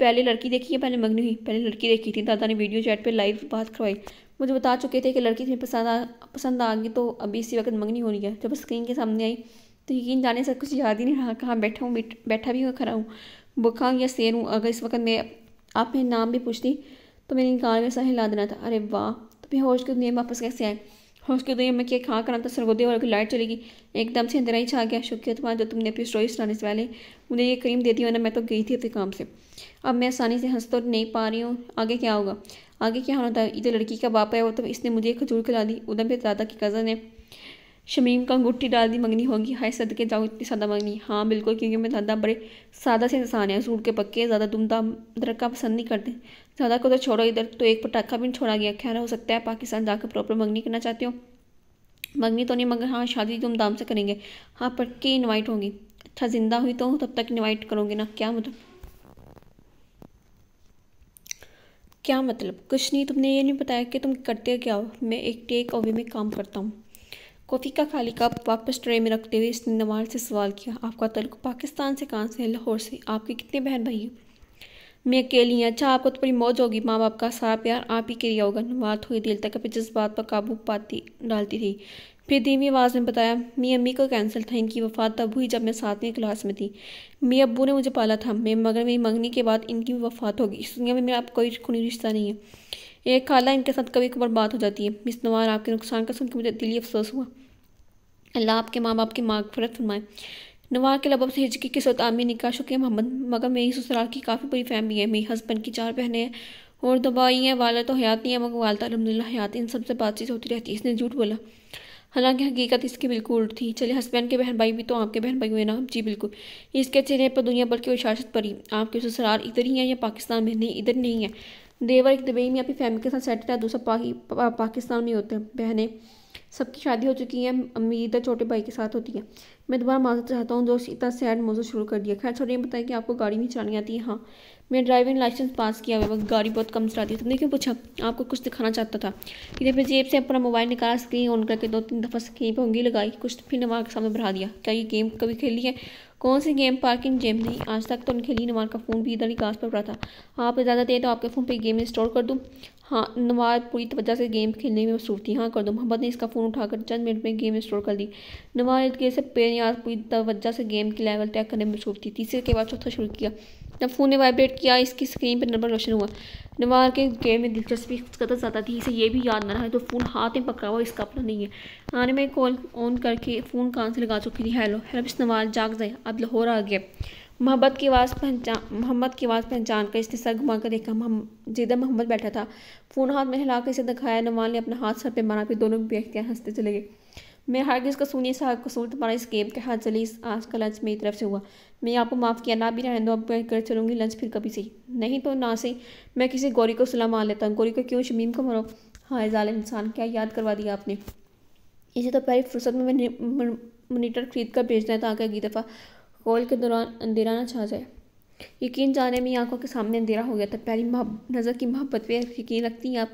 S1: पहले लड़की देखी या पहले मंगनी हुई पहले लड़की देखी थी दादा ने वीडियो चैट पर लाइव बात करवाई मुझे बता चुके थे कि लड़की तुम्हें पसंद आ पसंद आ गई तो अभी इसी वक्त मंगनी हो रही है जब स्क्रीन के सामने आई तो यकीन जाने से कुछ याद ही नहीं रहा कहाँ बैठा हूँ बैठा भी हूँ खड़ा हूँ बुखा या शेर हूँ अगर इस वक्त मैं आप नाम भी पूछती तो मेरी इनकार में सा हिला देना था अरे वाह फिर होश की दुनिया में वापस कैसे आए होश की दुनिया में क्या खा कर तो सरगोदे और लाइट चलेगी एकदम से अंदर ही छा गया शुक्रिया तुम्हारा जो तुमने अपनी स्टोरी सुनाने से पहले मुझे ये क्रीम दे दी वरना मैं तो गई थी अपने काम से अब मैं आसानी से हंस तो नहीं पा रही हूँ आगे क्या होगा आगे क्या होना था इधर लड़की का बाप है वो तो इसने मुझे खजूर खिला दी उधर मेरे दादा की कज़न है शमीम का अंगूठी डाल दी मंगनी होगी हाय सद के जाओ इतनी सादा मंगनी हाँ बिल्कुल क्योंकि मेरे दादा बड़े सादा से इंसान है सूट के पक्के ज़्यादा दुमदाम दरका पसंद नहीं करते ज़्यादा को तो छोड़ो इधर तो एक पटाखा भी छोड़ा गया खैर हो सकता है पाकिस्तान जाकर प्रॉपर मंगनी करना चाहते हो मंगनी तो नहीं मगर हाँ शादी धूमधाम से करेंगे हाँ के इन्वाइट होंगी अच्छा जिंदा हुई तो तब तक इन्वाइट करोगे ना क्या मतलब क्या मतलब कुछ नहीं तुमने ये नहीं बताया कि तुम करते क्या हो मैं एक टेक ओवे में काम करता हूँ कॉफ़ी का खाली कप वापस ट्रे में रखते हुए इसने नवाल से सवाल किया आपका तल्क पाकिस्तान से कहाँ से लाहौर से आपके कितने बहन भाई हैं मैं अकेली हूँ अच्छा आपको तो बड़ी मौज होगी माँ बाप का सारा प्यार आप ही के लिए होगा नवात हुई दिल तक अपने जज्बात पर काबू पाती डालती थी फिर धीमी आवाज़ में बताया मैं अम्मी को कैंसिल था इनकी वफ़ात तब हुई जब मैं सातवीं क्लास में थी मेरे अबू ने मुझे पाला था मैं मगर मेरी मंगनी के बाद इनकी भी वफ़ात होगी इस दुनिया में मेरा आपको कोई खुनी रिश्ता नहीं है एक खाला इनके साथ कभी कभार बात हो जाती है मिस नवार आपके नुकसान का सुनकर मुझे दिली अफसोस हुआ अल्लाह आपके माँ बाप की माँ फरत फरमाए नवाब के लबब से हिजकी के साथ आमी निकाह शुक्र मोहम्मद मगर मेरी ससुराल की काफ़ी बड़ी फैमिली है मेरी हस्बैंड की चार बहनें हैं और दबाई हैं वाला तो हयात नहीं है मगर वालता अलहमदिल्ला हयात इन सबसे बातचीत होती रहती है इसने झूठ बोला हालांकि हकीकत इसकी बिल्कुल उल्ट थी चले हस्बैंड के बहन भाई भी तो आपके बहन भाई हुए ना जी बिल्कुल इसके चेहरे पर दुनिया भर की इशारत पड़ी आपके ससुराल इधर ही है या पाकिस्तान में नहीं इधर नहीं है देवर एक दुबई में अपनी फैमिली के साथ सेटल है दूसरा पाकिस्तान में होते हैं बहनें सबकी शादी हो चुकी है मेरी इधर छोटे भाई के साथ होती है मैं दोबारा माफी चाहता हूँ जो इतना सैड मौजूद शुरू कर दिया खैर छोड़िए बताया कि आपको गाड़ी नहीं चलानी आती है हाँ मैं ड्राइविंग लाइसेंस पास किया हुआ गाड़ी बहुत कम चलाती है तुमने क्यों पूछा आपको कुछ दिखाना चाहता था फिर जेब से अपना मोबाइल निकाला स्क्रीन ऑन करके दो तीन दफ़ा स्क्रीन पर उंगली लगाई कुछ तो फिर नमाज के सामने बढ़ा दिया क्या ये गेम कभी खेली है कौन सी गेम पार्किंग जेम नहीं आज तक तो उन्हें खेली नमाज का फ़ोन भी इधर ही घास पर पड़ा था हाँ, आप ज़्यादा देर तो आपके फ़ोन पर गेम इंस्टॉल कर दूँ हाँ नवाज पूरी तवज्जा से गेम खेलने में मसरूफ थी हाँ कर दो मोहम्मद ने इसका फ़ोन उठाकर चंद मिनट में गेम इंस्टॉल कर दी नवाज इर्द गिर्द से बेनियाज पूरी तवज्जा से गेम की लेवल टैक करने में मसरूफ थी तीसरे के बाद चौथा शुरू किया जब फ़ोन ने वाइब्रेट किया इसकी स्क्रीन पर नंबर रोशन हुआ नवाज के गेम में दिलचस्पी कदर ज़्यादा थी इसे ये भी याद ना रहा तो फ़ोन हाथ में पकड़ा हुआ इसका अपना नहीं है आने में कॉल ऑन करके फ़ोन कान से लगा चुकी थी हेलो हेलो इस नवाज जाग जाए अब लाहौर आ गया मोहम्मद की आवाज़ पहचान मोहम्मद की आवाज़ पहचान कर इसने सर घुमा कर देखा जिधर मोहम्मद बैठा था फ़ोन हाथ में हिला कर इसे दिखाया नवाल ने अपना हाथ सर पे मारा फिर दोनों बेख्तियार हंसते चले गए मैं हर कसूर सुनिए सा कसूर तुम्हारा इस गेम के हाथ चली आज का लंच मेरी तरफ से हुआ मैं आपको माफ़ किया ना भी रहने दो अब कर चलूँगी लंच फिर कभी से नहीं तो ना से मैं किसी गौरी को सलाम मान लेता गौरी को क्यों शमीम को मरो हाँ जाल इंसान क्या याद करवा दिया आपने इसे तो पहली फुर्सत में मैंने मोनीटर खरीद कर भेजना है ताकि अगली दफ़ा कॉल के दौरान अंधेरा ना छा जाए यकीन जाने में आंखों के सामने अंधेरा हो गया था पहली नज़र की मोहब्बत पर यकीन रखती हैं आप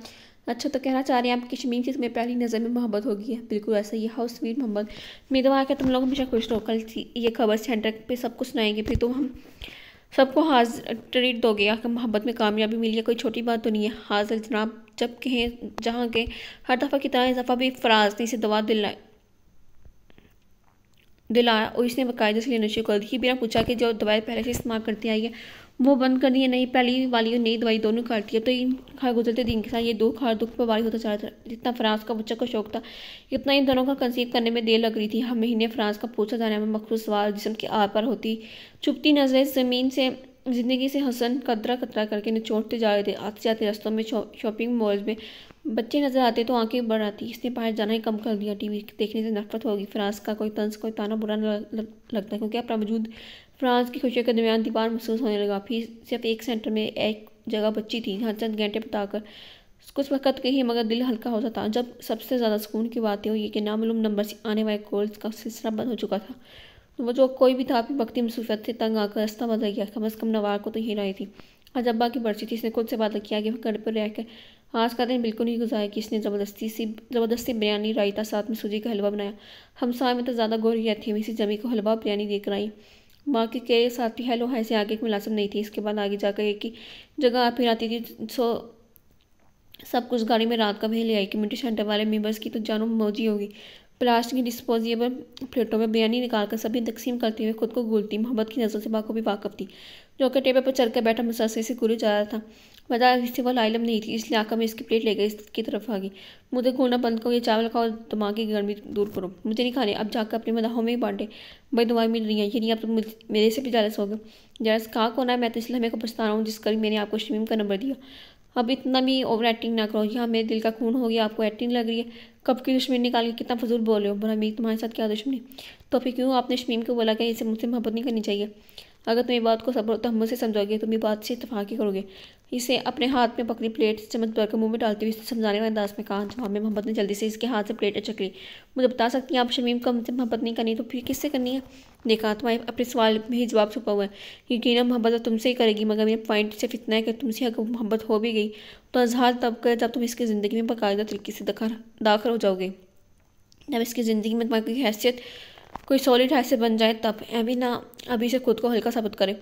S1: अच्छा तो कहना चाह रहे हैं आप कश्मीर से तुम्हें पहली नज़र में मोहब्बत होगी है बिल्कुल ऐसा ही हाउस स्वीट मोहब्बत मेरी दवा आकर तुम लोग हमेशा खुश रहो कल ये खबर सेंटर पे कुछ सुनाएंगे फिर तो हम सबको हाजिर ट्रीट दोगे कि मोहब्बत में कामयाबी मिली है कोई छोटी बात तो नहीं है हाजिर जनाब जब कहें जहाँ के हर दफ़ा की तरह इजाफा भी फराज नहीं इसे दवा दिलाए दिलाया और इसने बकायदा से लेना शुरू कर दी बिना पूछा कि जो दवाई पहले से इस्तेमाल करती आई है वो बंद करनी है नई पहली वाली और नई दवाई दोनों खाती है तो इन हर गुजरते दिन के साथ ये दो खार दुख पर वाली होता चला था जितना फ्रांस का बच्चा का शौक था इतना इन दोनों का कंसीव करने में देर लग रही थी हर महीने फ्रांस का पूछा जाने में मखसूस सवाल जिसम की आर पर होती चुपती नजरें ज़मीन से ज़िंदगी से हसन कतरा कतरा करके निचोड़ते जा रहे थे आते जाते रास्तों में शॉपिंग मॉल्स में बच्चे नज़र आते तो आंखें बढ़ आती इसने बाहर जाना ही कम कर दिया टीवी देखने से नफरत होगी फ्रांस का कोई तंस कोई ताना बुरा लगता क्योंकि अपना वजूद फ्रांस की खुशियों के दरमियान दीवार महसूस होने लगा फिर सिर्फ एक सेंटर में एक जगह बच्ची थी जहाँ चंद घंटे बताकर कुछ वक्त के ही मगर दिल हल्का होता था जब सबसे ज़्यादा सुकून की बात हुई कि नामूम नंबर से आने वाले कॉल्स का सिलसिला बंद हो चुका था तो वो जो कोई भी था अपनी वक्ती मसूफियत से तंग आकर रास्ता बदल गया कम अज़ कम नवार को तो यही रही थी आज अब्बा की बरसी थी इसने खुद से वादा किया कि वह घर पर रहकर आज का दिन बिल्कुल नहीं गुजारा कि इसने ज़बरदस्ती सी ज़बरदस्ती बिरयानी रायता साथ में सूजी का हलवा बनाया हम साय में तो ज़्यादा ही थी इसी जमी को हलवा बिरयानी देकर आई माँ के के साथ भी हेलो हाई से आगे एक मुलाजम नहीं थी इसके बाद आगे जाकर एक ही जगह आप फिर आती थी सो सब कुछ गाड़ी में रात का भी ले आई कम्युनिटी सेंटर वाले मेम्बर्स की तो जानो मौजी होगी प्लास्टिक की डिस्पोजेबल प्लेटों में बिरयानी निकाल कर सभी तकसीम करते हुए खुद को गुलती मोहब्बत की नज़र से बाको भी वाकफ थी जो कि टेबल पर चढ़ कर बैठा मुसलसे से गुरु जा रहा था बताया इससे वो लाइलम नहीं थी इसलिए आका मैं इसकी प्लेट लेकर इसकी तरफ आ गई मुझे घूमना बंद करो ये चावल खाओ दिमाग की गर्मी दूर करो मुझे नहीं खाने अब जाकर अपने मदाहों में ही बांटे भाई दवाई मिल रही है ये नहीं आप तो मेरे से भी जालस हो गए जालस कहाँ को है मैं तो इसलिए हमें को पछता रहा हूँ जिस करी मैंने आपको शमीम का नंबर दिया अब इतना भी ओवर एक्टिंग ना करो यहाँ मेरे दिल का खून हो गया आपको एक्टिंग लग रही है कब की दुश्मन निकाल के कितना फजूल बोल रहे हो बोला मेरी तुम्हारे साथ क्या दुश्मनी तो फिर क्यों आपने शमीम को बोला कि इसे मुझसे मोहब्बत नहीं करनी चाहिए अगर तुम ये बात को सब्र तो मुझसे समझोगे तुम ये बात से इतफाक़ी करोगे इसे अपने हाथ में पकड़ी प्लेट चम्मच के मुंह में डालते हुए इसे समझाने वाले अंदाज में कहा जवाब में मोहब्बत ने जल्दी से इसके हाथ से प्लेट अचकली मुझे बता सकती हैं आप शमीम कम से मोहब्बत नहीं करनी तो फिर किससे करनी है देखा तुम्हारे तो अपने सवाल में ही जवाब छुपा हुआ है यकीन मोहब्बत तो तुमसे ही करेगी मगर मेरा पॉइंट सिर्फ इतना है कि तुमसे अगर मोहब्बत हो भी गई तो अजहार तब कर जब तुम इसकी ज़िंदगी में बकायदा तरीके से दाखिल हो जाओगे जब इसकी ज़िंदगी में तुम्हारी कोई हैसियत कोई सॉलिड से बन जाए तब अभी ना अभी से खुद को हल्का साबित करें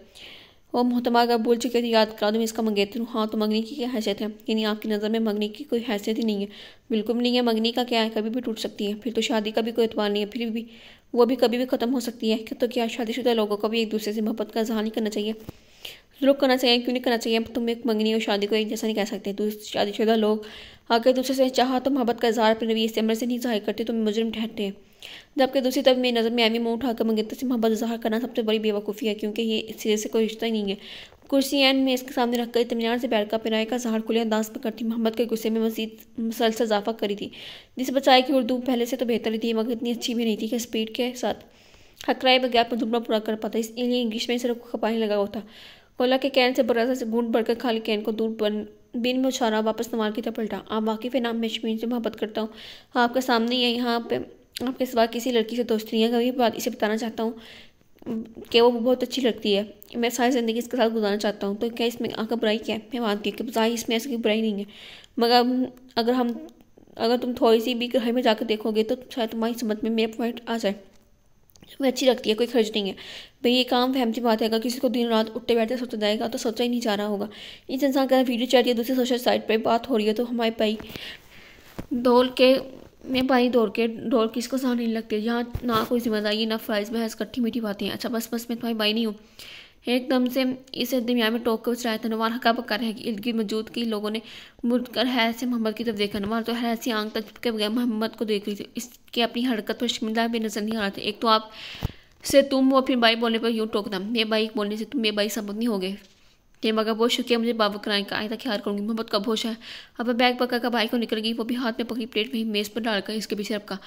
S1: वो मोहतमा अगर बोल चुके थे याद करा दूँ इसका मंगेती हूँ हाँ तो मंगनी की क्या हैसियत है यानी आपकी नज़र में मंगनी की कोई हैसियत ही नहीं है बिल्कुल भी नहीं है मंगनी का क्या है कभी भी टूट सकती है फिर तो शादी का भी कोई एतबार नहीं है फिर भी वो भी कभी भी ख़त्म हो सकती है तो क्या शादीशुदा लोगों को भी एक दूसरे से मोहब्बत का इजहार नहीं करना चाहिए लोग करना चाहिए क्यों नहीं करना चाहिए तुम एक मंगनी और शादी को एक जैसा नहीं कह सकते शादीशुदा लोग आकर दूसरे से चाह तो मोहब्बत का इजहार अपने रवि इस अमर से नहीं जाहिर करते तो मुजरम ठहरते हैं जबकि दूसरी तरफ मेरी नज़र में एमी मुँह उठाकर मंगेतर से मोहब्बत इजहार करना सबसे बड़ी बेवकूफ़ी है क्योंकि ये इस सिरे से कोई रिश्ता ही नहीं है कुर्सी एन में इसके सामने रखकर इतमान से प्यार का पिराए का जहर खुले अंदाज पर करती मोहम्मद के गुस्से में मजीद मसलसल इजाफा करी थी जिस बचाए की उर्दू पहले से तो बेहतर थी मगर इतनी अच्छी भी नहीं थी कि स्पीड के साथ हकराए बगैर मनजूबा पूरा कर पाता इसलिए इंग्लिश में सिर्फ खपाही लगा हुआ था कोला के कैन से बरासा से घूट भरकर खाली कैन को दूर बन बिन में उछारा वापस नमाल की तरफ पलटा आप वाकिफ है नाम में शमीन से मोहब्बत करता हूँ हाँ, आपके सामने यहाँ पे आपके सिवा किसी लड़की से दोस्ती नहीं है कभी बात इसे बताना चाहता हूँ कि वो बहुत अच्छी लगती है मैं सारी ज़िंदगी इसके साथ गुजारना चाहता हूँ तो क्या इसमें आकर बुराई क्या है मैं मानती हूँ कि इसमें ऐसी कोई बुराई नहीं है मगर अगर हम अगर तुम थोड़ी सी भी घर में जाकर देखोगे तो शायद तुम्हारी समझ में मेरा पॉइंट आ जाए वह अच्छी लगती है कोई खर्च नहीं है भाई ये काम फैम की बात है अगर किसी को दिन रात उठते बैठते सोचा जाएगा तो सोचा ही नहीं जा रहा होगा इस इंसान का वीडियो चैट या दूसरी सोशल साइट पर बात हो रही है तो हमारे भाई दौल के मैं पानी दौड़ के दौड़ के इसको सहा नहीं लगते यहाँ ना कोई जिम्मेदारी ना फ्राइज में हंस कट्ठी मीठी बातें अच्छा बस बस मैं तुम्हारी बाई नहीं हूँ एकदम से इसे दरमियान में टोक कर चलाया था नवार हका पक्का रह इर्द गिर्द मौजूद के लोगों ने कर है से मोहम्मद की तरफ देखा नवार तो है ऐसी आंख तक के बगैर मोहम्मद को देख रही थी इसके अपनी हरकत पर शर्मिंदा भी नजर नहीं आ रहा था एक तो आप से तुम वो फिर बाई बोलने पर यूँ टोकता मेरे बाई बोलने से तुम मे बाई सबक नहीं हो गए ये मगर बहुत शुक्रिया मुझे बाबू कराए का आइंदा ख्याल करूँगी मोहम्मद का भोशा है अब बैग पकड़ का भाई को निकल गई वो भी हाथ में पकड़ी प्लेट में ही मेज़ पर डालकर इसके पीछे रखा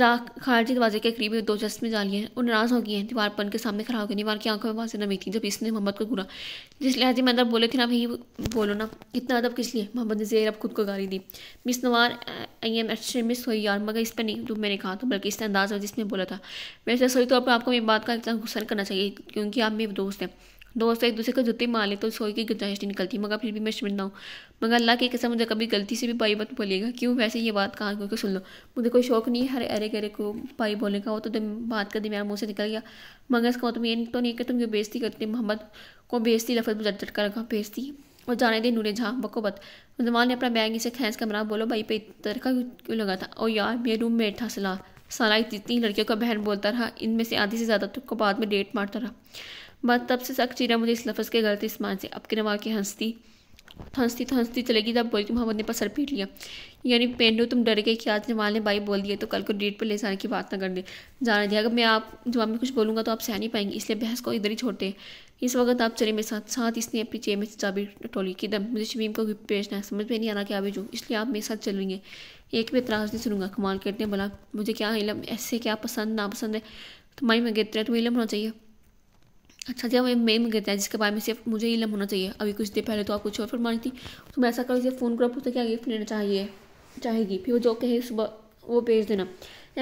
S1: दाग खारजी दरवाजे के करीब दो चश्मे में डाली हैं और नाराज़ हो गई हैं दीवार पन के सामने खड़ा हो गई दीवार की आंखों में से नमी थी जब इसने मोहम्मद को घूरा जिस लिहाजे मैं अंदर बोले थे ना भाई बोलो ना इतना अदब किस लिए मोहम्मद ने जेर अब खुद को गाली दी मिस नवार आई एम अच्छे मिस हुई यार मगर इस पर नहीं जो मैंने कहा था बल्कि इस अंदाज जिसने बोला था वैसे सही तौर तो पर आपको मेरी बात का इतना गुस्सा करना चाहिए क्योंकि आप मेरे दोस्त हैं दोस्त एक दूसरे को जूते मार ले तो सोई की गुंजाइश नहीं निकलती मगर फिर भी मैं शर्मिंदा हूँ मगर अल्लाह की कसम मुझे कभी गलती से भी पाई मत बोलेगा क्यों वैसे ये बात कहाँ क्योंकि सुन लो मुझे कोई शौक नहीं है अरे अरे गरे को पाई बोलने का वो तो बात कर दी मेरा मुँह से निकल गया मगर इसका तुम मतलब ये तो नहीं कि तुम ये बेजती करते मोहम्मद को बेइज्जती लफत मुझे झटका रखा बेजती और जाने दे नूरे झा बकोबत मुजमान ने अपना बैग इसे खैस कमरा बोलो भाई पे तरका क्यों लगा था और यार मेरे रूम में था सलाह सलाह इतनी लड़कियों का बहन बोलता रहा इनमें से आधी से ज़्यादा तो को बाद में डेट मारता रहा बस तब से सख्त चीरा मुझे इस लफ्ज़ के गलत इस्मान से अब के नवा के हंसती हंसती तो हंसती चलेगी तब बोली मोहम्मद ने पर सर पीट लिया यानी पेंडो तुम डर गए कि आज जमाल ने भाई बोल दिया तो कल को डेट पर ले जाने की बात ना कर दे जाने दिया अगर मैं आप जवाब में कुछ बोलूँगा तो आप सह नहीं पाएंगे इसलिए बहस को इधर ही छोड़ते इस वक्त आप चले मेरे साथ साथ इसने अपनी चेयर में चाबी टोली कि दम मुझे शमीम को भी है समझ में नहीं आ रहा कि आप भेजूँ इसलिए आप मेरे साथ चलेंगे एक भी इतराज़ नहीं सुनूंगा कमाल करते हैं भला मुझे क्या इलम ऐसे क्या पसंद नापसंद है तुम्हारी मैं गिरते तुम्हें इलम होना चाहिए अच्छा जी हम एक मेम कहते हैं जिसके बारे में सिर्फ मुझे लम होना चाहिए अभी कुछ देर पहले तो आप कुछ और फरमानी थी तो मैं ऐसा करूँ फ़ोन करो पूछता क्या गिफ्ट लेना चाहिए चाहेगी फिर वो जो कहे सुबह वो भेज देना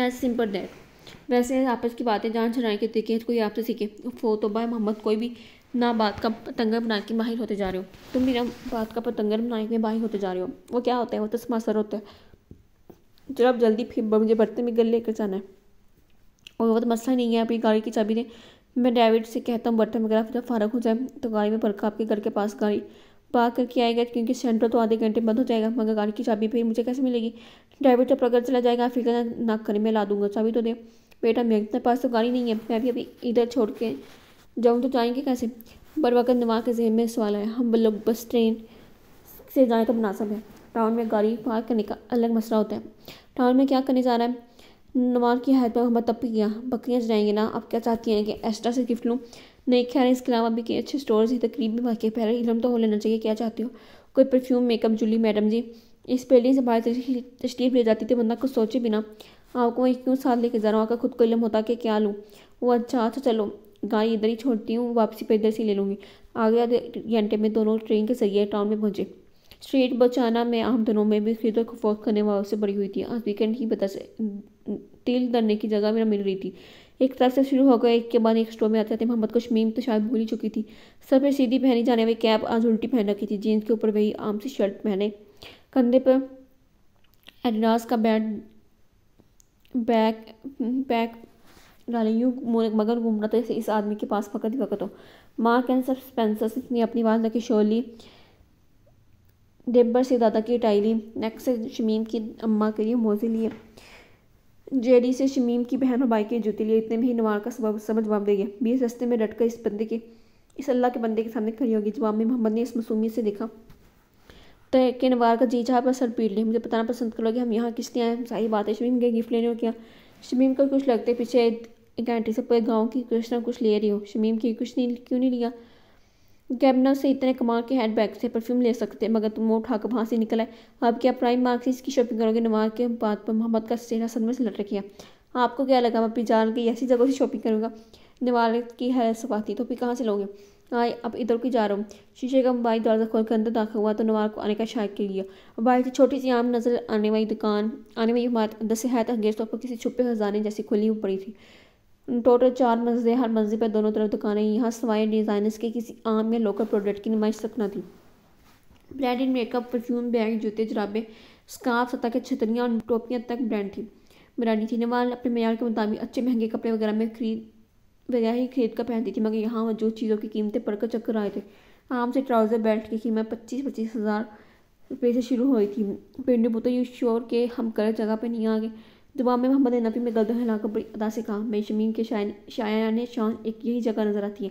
S1: एज सिंपल दैट वैसे आपस की बातें जान छनाए के तरीके तो कोई आपसे सीखे फो तो भाई मोहम्मद कोई भी ना बात का पतंगर बना के माहिर होते जा रहे हो तुम भी ना बात का पतंगर बनाने के माहिर होते जा रहे हो वो क्या होता है वो तो समासर होता है जब आप जल्दी फिर मुझे बर्तन में गल लेकर जाना है और वो तो मसला नहीं है अपनी गाड़ी की चाबी ने मैं डेविड से कहता हूँ बटन वगैरह जब फारक हो जाए तो गाड़ी में भरकर आपके घर के पास गाड़ी पार्क करके आएगा क्योंकि सेंटर तो आधे घंटे बंद हो जाएगा मगर गाड़ी की चाबी फिर मुझे कैसे मिलेगी ड्राइवर जब अगर चला जाएगा फिक्र ना करें मैं ला दूंगा चाबी तो दे बेटा मेरे इतने पास तो गाड़ी नहीं है मैं भी अभी इधर छोड़ के जाऊँ तो जाएंगे कैसे बर वक्त नवा के जहन में सवाल आया हम लोग बस ट्रेन से जाएँ तो मुनासब है टाउन में गाड़ी पार्क करने का अलग मसला होता है टाउन में क्या करने जा रहा है नमान की हायत पर हमें किया मतलब बकरियाँ चलाएंगे ना आप क्या चाहती हैं कि एक्स्ट्रा से गिफ्ट लूँ नहीं खैर इसके अलावा भी कई अच्छे से तकरीब भी बाकी पहले इलम तो हो लेना चाहिए क्या चाहती हो कोई perfume makeup jewellery madam ji इस बिल्डिंग से बाहर तशरीफ ले जाती थी बंदा कुछ सोचे बिना आपको एक क्यों साथ लेके जा रहा हूँ आपका खुद को इलम होता कि क्या लूँ वो अच्छा अच्छा चलो गाड़ी इधर ही छोड़ती हूँ वापसी पर इधर से ले लूँगी आगे आधे घंटे में दोनों ट्रेन के जरिए टाउन में पहुँचे स्ट्रीट बचाना में दोनों में भी खरीदो फरोख करने वालों से बड़ी हुई थी आज वीकेंड ही बता तेल धरने की जगह मेरा मिल रही थी एक तरफ से शुरू हो गया एक के बाद एक स्टोर में आते आते मोहम्मद कश्मीम तो शायद भूल ही चुकी थी सर पर सीधी पहनी जाने वाली कैप आज उल्टी पहन रखी थी जीन्स के ऊपर वही आम सी शर्ट पहने कंधे पर एडिडास का बैट बैग बैग डाले यूँ मगर घूम रहा था इस आदमी के पास फकत ही फकत हो मार्क एंड सब स्पेंसर्स ने अपनी आवाज़ रखी ली डिब्बर से दादा की टाइली नेक्स्ट से शमीम की अम्मा के लिए मोजे लिए जेडी से शमीम की बहन और भाई के जूते लिए इतने में ही नवार का सबब समझ जवाब दे गया बीस रस्ते में डटकर इस बंदे के इस अल्लाह के बंदे के सामने खड़ी होगी जवाब में मोहम्मद ने इस मसूमी से देखा तो के नवार का जी चाह पर सर पीट लिया मुझे बताना पसंद करोगे कि हम यहाँ किस आए हम सारी बातें है शमीम के गिफ्ट लेने हो क्या शमीम का कुछ लगते पीछे एक आंटी से पूरे गाँव की कुछ ना कुछ ले रही हो शमीम की कुछ नहीं क्यों नहीं लिया कैबिना से इतने कमा के हैंड बैग से परफ्यूम ले सकते मगर तुम वो उठाकर वहाँ से निकल आए अब क्या प्राइम मार्केट की शॉपिंग करोगे नवाज के बाद पर मोहम्मद का चेहरा सदमे से लट रखिया आपको क्या लगा मैं अपनी जान की ऐसी जगह से शॉपिंग करूँगा नवाल की है सफाती तो फिर कहाँ से लोगे आए अब इधर की जा रहा हूँ शीशे का मोबाइल दरवाज़ा खोल के अंदर दाखिल हुआ तो नवार को आने का शायद के लिया मोबाइल की छोटी सी आम नज़र आने वाली दुकान आने वाली इमारत अंदर से हैत तो अंगेज तौर पर किसी छुपे खजाने जैसी खुली हुई पड़ी थी टोटल चार मंजिल हर मंजिल पर दोनों तरफ दुकानें यहाँ सवाए डिज़ाइनर्स के किसी आम या लोकल प्रोडक्ट की नुमाइश रखना थी ब्रांडेड मेकअप परफ्यूम बैग जूते जराबे स्कार्फ सतह के छतरियाँ और टोपियाँ तक ब्रांड थी ब्रांडी थी नवाल अपने मैार के मुताबिक अच्छे महंगे कपड़े वगैरह में खरीद वगैरह ही खरीद कर पहनती थी मगर यहाँ मौजूद चीज़ों की कीमतें पढ़कर चक्कर आए थे आम से ट्राउज़र बेल्ट की कीमत पच्चीस पच्चीस हज़ार रुपये से शुरू हुई थी पेंडू बुतो यू श्योर के हम गलत जगह पर नहीं आ गए दुआ में मोहम्मद नबी में गलदों हिलाकर अदा से कहा मैं शमीम के शायन शान एक यही जगह नजर आती है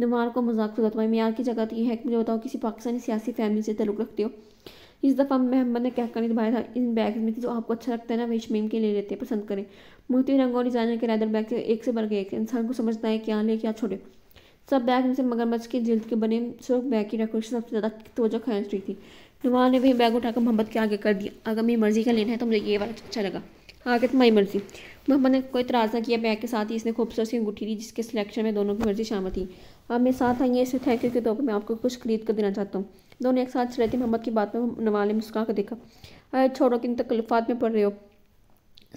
S1: नुमार को मजाक खुदा मैार की जगह यह है कि मुझे बताओ किसी पाकिस्तानी सियासी फैमिली से तल्लुक रखते हो इस दफ़ा मोहम्मद ने कहकर नहीं दबाया था इन बैग में जो तो आपको अच्छा लगता है ना वे शमीम के ले लेते पसंद करें मोती रंग और डिजाइनर के रैदर बैग से एक से बढ़ गए इंसान को समझता है क्या ले क्या छोड़े सब बैग में से मगरमच्छ के जिल्द के बने सुर्ख बैग की डेकोरेशन सबसे ज़्यादा तोजो खाया थी नुमान ने वही बैग उठाकर मोहम्मद के आगे कर दिया अगर मेरी मर्ज़ी का लेना है तो मुझे ये बार अच्छा लगा आगे हाँ, तो माई मर्ज़ी मोहम्मद ने कोई इतराज़ ना किया बैग के साथ ही इसने खूबसूरत सी अंगूठी ली जिसके सिलेक्शन में दोनों की मर्ज़ी शामिल थी अब मेरे साथ आइए इसे थैंक यू के तौर पर मैं आपको कुछ खरीद कर देना चाहता हूँ दोनों एक साथ चले थे मोहम्मद की बात में नवाल ने मुस्कुरा कर देखा अरे छोड़ो किन तकलीफात में पड़ रहे हो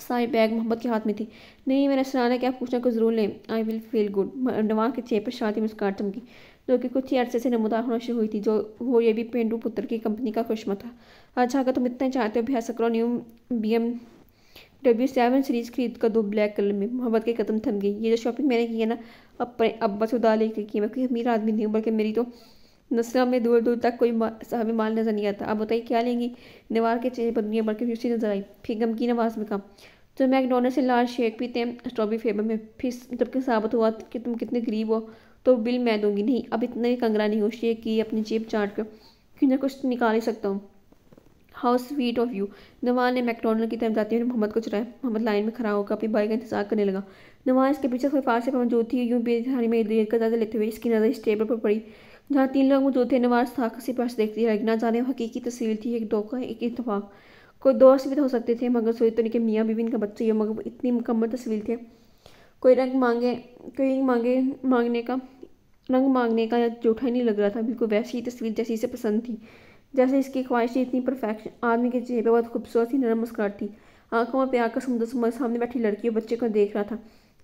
S1: सारी बैग मोहम्मद के हाथ में थी नहीं मेरा सरान है कि आप पूछना को जरूर लें आई विल फील गुड नवाल के चेहरे पर शादी मुस्कान चमकी जो कि कुछ ही अरसे से नमोदार होना शुरू हुई थी जो वो ये भी पेंडू पुत्र की कंपनी का खुशमा था अच्छा अगर तुम इतना चाहते हो भैया सकरो new B M W seven series खरीद कर दो ब्लैक कलर में मोहब्बत के कदम थम गई ये जो शॉपिंग मैंने की है ना अपने अब्बा से उदा लेकर की मैं कोई अमीर आदमी नहीं हूँ बल्कि मेरी तो नस्ल में दूर दूर तक कोई हमें माल नज़र नहीं आता अब बताइए क्या लेंगी निवार के चेहरे पर दुनिया भर की नजर आई फिर गमकीन आवाज़ में कहा तो मैकडोनल्ड से लाल शेक पीते हैं स्ट्रॉबेरी फ्लेवर में फिर जबकि साबित हुआ कि तुम कितने गरीब हो तो बिल मैं दूंगी नहीं अब इतने कंगरा नहीं हो शेक की अपनी जेब चाट कर कुछ निकाल ही सकता हूँ how sweet of you Nawaz ने मैकडोनल्ड की तरफ जाती हुई मोहम्मद को चुराया मोहम्मद लाइन में खड़ा होकर अपनी बाई का इंतजार करने लगा नवाज के पीछे फारसे पर मौजूद थी यूँ बेहारी में देर का जायजा लेते हुए इसकी नज़र इस टेबल पर पड़ी जहाँ तीन लोग मौजूद थे नवाज साख से पास देखती रही ना जाने हकीकी तस्वीर थी एक धोखा एक इतफाक कोई दोस्त भी तो हो सकते थे मगर सोई तो नहीं के मियाँ बीवी इनका बच्चा ये मगर इतनी मुकम्मल तस्वीर थे कोई रंग मांगे कोई रंग मांगे मांगने का रंग मांगने का जूठा ही नहीं लग रहा था बिल्कुल वैसी ही तस्वीर जैसी इसे पसंद थी जैसे इसकी ख्वाहिश इतनी परफेक्शन आदमी के चेहरे पर बहुत खूबसूरत थी नरम मुस्कुराहट थी आंखों में प्यार का सुंदर सुमर सामने बैठी लड़की और बच्चे को देख रहा था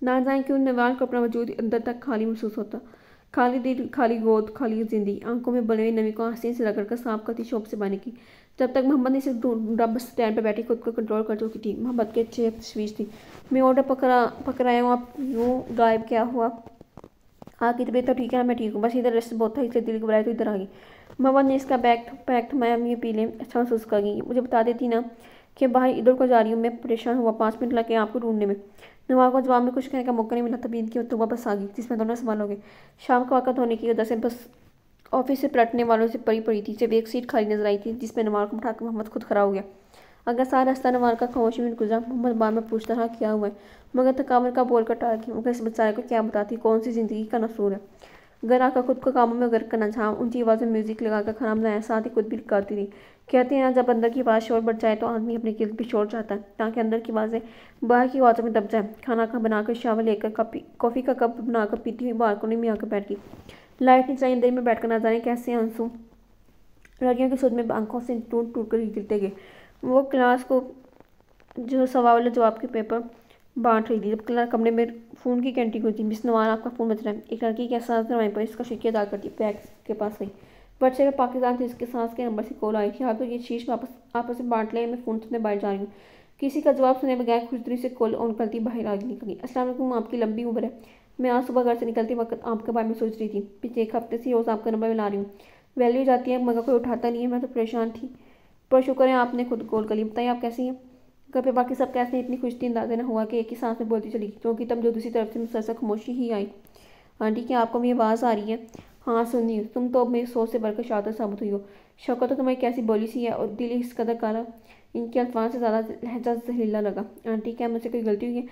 S1: ना जाए कि उन नवाल को अपना वजूद अंदर तक खाली महसूस होता खाली दिल खाली गोद खाली जिंदगी आंखों में बने हुई नमी को हंसी से रगड़ कर साफ करती शॉप से बाने की जब तक मोहम्मद ने सिर्फ डब स्टैंड पर बैठी खुद को कंट्रोल कर चुकी थी मोहम्मद के अच्छे तशवीश थी मैं ऑर्डर पकड़ा पकड़ाया हूँ आप यूँ गायब क्या हुआ हाँ की तबीयत तो ठीक है मैं ठीक हूँ बस इधर रेस्ट बहुत था इसलिए दिल घबराए तो इधर आ गई मम्मा ने इसका बैग बैग थमाया ये पी लें अच्छा महसूस कर गई मुझे बता देती ना कि बाहर इधर को जा रही हूँ मैं परेशान हुआ पाँच मिनट लगे आपको ढूंढने में नवा को जवाब में कुछ कहने का मौका नहीं मिला तबीयत की तो वापस आ गई जिसमें दोनों संभालोगे शाम का वक्त होने की वजह से बस ऑफिस से पलटने वालों से पड़ी पड़ी थी जब एक सीट खाली नजर आई थी जिसमें नवार को उठाकर मोहम्मद खुद खड़ा हो गया अगर सारा रास्ता नवार का खामोश में गुजरा मोहम्मद बार में पूछता रहा क्या हुआ है मगर थकावट का बोल कर टाल की मगर इस बेचारे को क्या बताती कौन सी ज़िंदगी का नसूर है घर आकर खुद को कामों में गर्क करना चाहा ऊंची आवाज़ में म्यूज़िक लगाकर खाना बनाया साथ ही खुद भी करती थी कहते हैं जब अंदर की आवाज़ शोर बढ़ जाए तो आदमी अपने गिल भी शोर जाता है ताकि अंदर की आवाज़ें बाहर की आवाज़ों में दब जाए खाना खा बनाकर शावर लेकर कॉफ़ी का कप बनाकर पीती हुई बालकोनी में आकर बैठ गई लाइट नहीं चाहिए देर में बैठकर ना जाने कैसे आंसू लड़कियों के सुध में आंखों से टूट टूट कर गिरते गए वो क्लास को जो सवाल जवाब के पेपर बांट रही थी जब कमरे में फ़ोन की कैंटी मिस नवान आपका फ़ोन बच रहा है एक लड़की के सांस नवाई पर इसका शिक्षा अदा कर दिया पैक के पास गई बच्चे का पाकिस्तान से इसके सांस के नंबर से कॉल आई थी तो ये शीश वापस आपस में बांट लें मैं फ़ोन सुनने बाहर जा रही हूँ किसी का जवाब सुने बगैर खुशदरी से कॉल ऑन करती बाहर आगे निकली असलम आपकी लंबी उम्र है मैं आज सुबह घर से निकलते वक्त आपके बारे में सोच रही थी पिछले एक हफ्ते से रोज़ आपका नंबर मिला रही हूँ वैल्यू जाती है मगर कोई उठाता नहीं है मैं तो परेशान थी पर शुक्र है आपने खुद कॉल कर ली बताइए आप कैसी हैं घर पे बाकी सब कैसे इतनी खुश थी अंदाजे ना हुआ कि एक ही सांस में बोलती चली क्योंकि तब जो दूसरी तरफ से मुसलसल खामोशी ही आई आंटी क्या आपको मेरी आवाज़ आ रही है हाँ सुनी तुम तो अब मेरी सोच से बढ़कर शादा साबित हुई हो शौकत तो तुम्हारी कैसी बोली सी है और दिल इस कदर काला इनके अल्फाज से ज़्यादा लहजा जहरीला लगा आंटी क्या मुझसे कोई गलती हुई है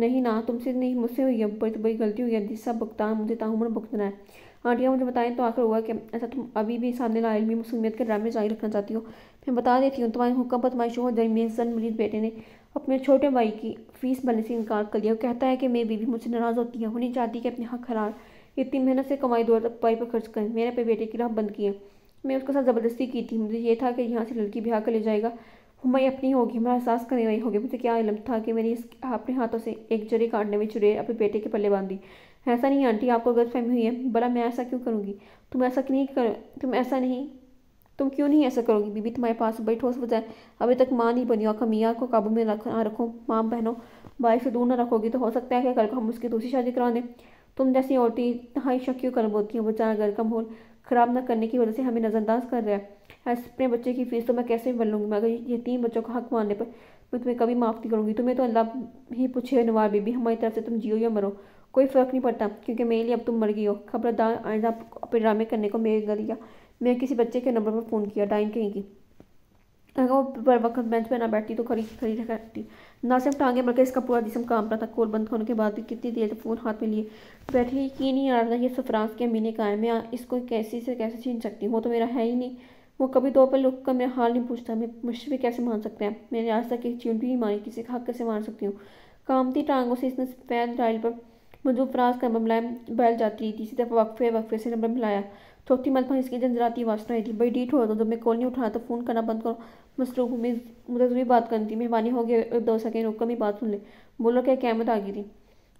S1: नहीं ना तुमसे नहीं मुझसे हुई है बड़ी तो बड़ी गलती हुई है जिसका भुगतान मुझे तामुमन भुगतना है आंटियाँ मुझे बताएं तो आखिर हुआ कि ऐसा तुम अभी भी सामने लाइल मसूमियत के ड्रामे जारी रखना चाहती हो मैं बता देती हूँ तुम्हारे हुक्म पर तुम्हारे शोहर दरमियान सन मरीज बेटे ने अपने छोटे भाई की फीस भरने से इनकार कर लिया कहता है कि मेरी बीवी मुझसे नाराज़ होती है उन्हें चाहती कि अपने हक हरार इतनी मेहनत से कमाई तक पाई पर खर्च करें मैंने अपने बेटे की राह बंद की है मैं उसके साथ ज़बरदस्ती की थी मुझे ये था कि यहाँ से लड़की ब्याह कर ले जाएगा हमारी अपनी होगी मैं एहसास करने वाली होगी मुझे क्या इलम था कि मैंने इस अपने हाथों से एक जरे काटने में चुरे अपने बेटे के पल्ले बांध दी ऐसा नहीं आंटी आपको गलत फहमी हुई है बड़ा मैं ऐसा क्यों करूँगी तुम ऐसा नहीं कर तुम ऐसा नहीं तुम क्यों नहीं ऐसा करोगी बीबी तुम्हारे पास बड़ी ठोस बजाय अभी तक माँ नहीं बनी आखा मियाँ को काबू में रख ना रखो माँ बहनों बाइक से दूर ना रखोगी तो हो सकता है कि कल को हम उसकी दूसरी शादी करा दें तुम जैसी औरतें इतना शक क्यों कर बोलती हैं बेचारा घर का माहौल ख़राब ना करने की वजह से हमें नज़रअंदाज कर रहा है अपने बच्चे की फीस तो मैं कैसे भर लूँगी मगर ये तीन बच्चों का हक मानने पर मैं तुम्हें कभी माफ़ नहीं करूँगी तुम्हें तो अल्लाह ही पूछे नवार बीबी हमारी तरफ से तुम जियो या मरो कोई फ़र्क नहीं पड़ता क्योंकि मेरे लिए अब तुम मर गई हो खबरदार आइंदा अपने ड्रामे करने को मेरे घर या मैं किसी बच्चे के नंबर पर फ़ोन किया डाइन कहीं की अगर वो बर वक्त बेंच पर ना बैठती तो खड़ी खड़ी रहती ना सिर्फ टांगे बल्कि इसका पूरा जिसम काम रहा था कोल बंद होने के बाद भी कितनी देर तक फ़ोन हाथ में लिए बैठे यकीन नहीं आ रहा था ये सफराज के अमीने का है मैं इसको कैसे से कैसे छीन सकती हूँ वो तो मेरा है ही नहीं वो कभी दो पर रुक का मेरा हाल नहीं पूछता मैं मुझसे भी कैसे मान सकते हैं मैंने आज तक एक चीन भी नहीं मानी किसी हक कैसे मार सकती हूँ कामती टांगों से इसने पैर डायल पर मुझे फ्रांस का नंबर मिलाया बैल जाती रही इसी तरफ वक्फे वक्फे से नंबर मिलाया चौथी मलफा इसकी जंजराती वासना आई थी भाई डीट हो तो जब मैं कॉल नहीं उठाया तो फ़ोन करना बंद करो मसरूक हूँ मैं मुझे जरूरी तो बात करनी थी मेहरबानी हो गया दो सेकेंड रुक कर मेरी बात सुन ले बोलो क्या कैमत आ गई थी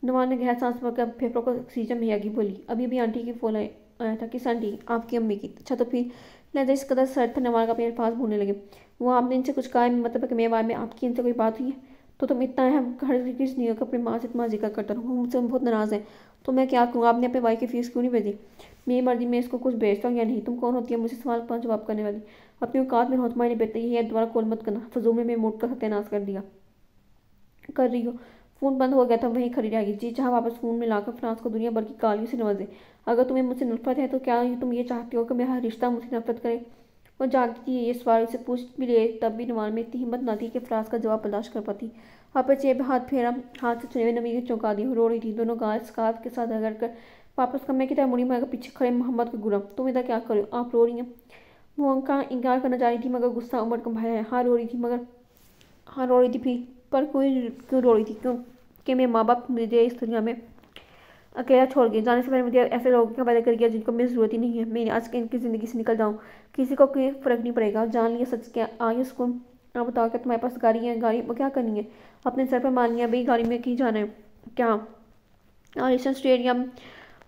S1: नुमान ने गहर सांस पकड़ फेफड़ों को ऑक्सीजन में आगी बोली अभी अभी आंटी की फ़ोन आया था किस आंटी आपकी अम्मी की अच्छा तो फिर लहजा इस कदर सर था नवान का अपने पास भूलने लगे वो आपने इनसे कुछ कहा मतलब कि मेरे बारे में आपकी इनसे कोई बात हुई है तो तुम इतना हम हर किस नहीं होकर अपनी माँ से इतना जिक्र करता हूँ मुझसे बहुत नाराज़ है तो मैं क्या करूँगा आपने अपने भाई की फीस क्यों नहीं भेजी मेरी मर्जी मैं इसको कुछ भेजता हूँ या नहीं तुम कौन होती है मुझे सवाल पर जवाब करने वाली अपनी औकात में हौसमा नहीं बेहतर है दोबारा कॉल मत करना फजूल में मैं मोट का सत्यानाश कर दिया कर रही हो फ़ोन बंद हो गया था वहीं खड़ी रहेगी जी जहाँ वापस फ़ोन में लाकर फ्रांस को दुनिया भर की कालियों से नवाजे अगर तुम्हें मुझसे नफरत है तो क्या तुम ये चाहती हो कि मेरा रिश्ता मुझसे नफरत करे वो जागती ये सवाल उसे पूछ भी ले तब भी नवान में इतनी हिम्मत ना थी कि फ्रांस का जवाब बर्दाश्त कर पाती अपने चेब हाथ फेरा हाथ से चुने हुए नमी चौंका दी रो रही थी दोनों गाल स्कार्फ के साथ रगड़ कर वापस कमरे की कितना मुड़ी मगर पीछे खड़े मोहम्मद का गुरम तुम इधर क्या करो आप रो रही हैं वो का इनकार करना चाह रही थी मगर गुस्सा उमर कम भाया हाँ रो रही थी मगर हाँ रो रही थी फिर पर कोई क्यों रो रही थी क्यों कि मेरे माँ बाप मुझे इस दुनिया में अकेला छोड़ गए जाने से पहले मुझे ऐसे लोगों का हवाले कर गया जिनको मेरी ज़रूरत ही नहीं है मैं आज के इनकी ज़िंदगी से निकल जाऊँ किसी को कोई फ़र्क नहीं पड़ेगा जान लिया सच क्या आइए उसको आप बताओ क्या तुम्हारे पास गाड़ी है गाड़ी क्या करनी है अपने सर पर मान लिया भाई गाड़ी में कहीं जाना है क्या और स्टेडियम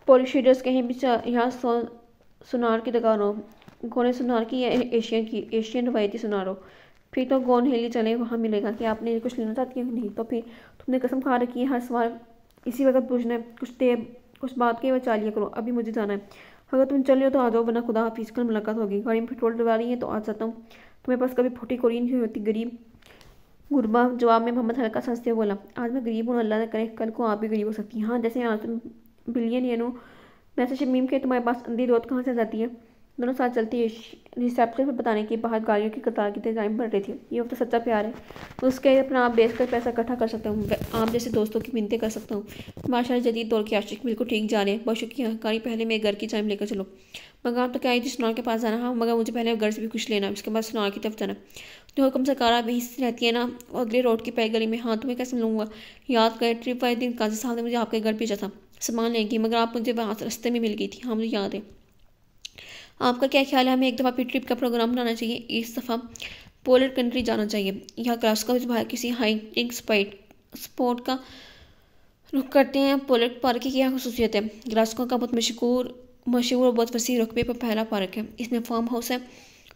S1: पॉलिश कहीं भी हैं यहाँ सुनार की हो गोने सुनार की या एशियन की एशियन रवायती सुनारो फिर तो गौन हेली चले वहाँ मिलेगा कि आपने कुछ लेना चाहती है नहीं तो फिर तुमने कसम खा रखी है हर सवाल इसी वक्त पूछना है कुछ देर कुछ बात के बचा लिया करो अभी मुझे जाना है अगर तुम चल रहे हो तो आ जाओ वरना खुदा हाफिज़ कल मुलाकात होगी गाड़ी में पेट्रोल डलवा रही है तो आ जाता हूँ तुम्हारे पास कभी फूटी कोरी नहीं होती गरीब गुरबा जवाब में मोहम्मद हल्का हंसते बोला आज मैं गरीब हूँ अल्लाह ने करे कल को आप भी गरीब हो सकती हैं हाँ जैसे आज तुम बिलियन येनो वैसे शमीम के तुम्हारे पास अंधी दौत कहाँ से जाती है दोनों साथ चलती है रिसेप्शन पर बताने के बाहर गाड़ियों की कतार की डिज़ाइन बढ़ रही थी ये वक्त सच्चा प्यार है उसके अपना आप बेच कर पैसा इकट्ठा कर सकता हूँ आप जैसे दोस्तों की मिनतें कर सकता हूँ माशा जदीद दौर के आशिक बिल्कुल ठीक जा रहे हैं बहुत शुक्रिया गाड़ी पहले मेरे घर की चाइम लेकर चलो मगर आप तो क्या आई थी सुनार के पास जाना हाँ मगर मुझे पहले घर से भी कुछ लेना उसके बाद सुनार की तरफ जाना जो हुक्म से कारा भी रहती है ना अगले रोड की पैगली में हाँ तुम्हें कैसे लूँगा याद करें ट्रिप वाले दिन काजी साहब ने मुझे आपके घर भेजा था सामान लेंगी मगर आप मुझे वहाँ रास्ते में मिल गई थी हाँ मुझे याद है आपका क्या ख्याल है हमें एक दफ़ा अपनी ट्रिप का प्रोग्राम बनाना चाहिए इस दफ़ा पोलर कंट्री जाना चाहिए यहाँ क्लास्को इस बाहर किसी हाइकिंग स्पाइट स्पोर्ट का रुख करते हैं पोलर पार्क की क्या खसूसियत है ग्लास्को का बहुत मशहूर मशहूर और बहुत वसी रकबे पर पहला पार्क है इसमें फार्म हाउस है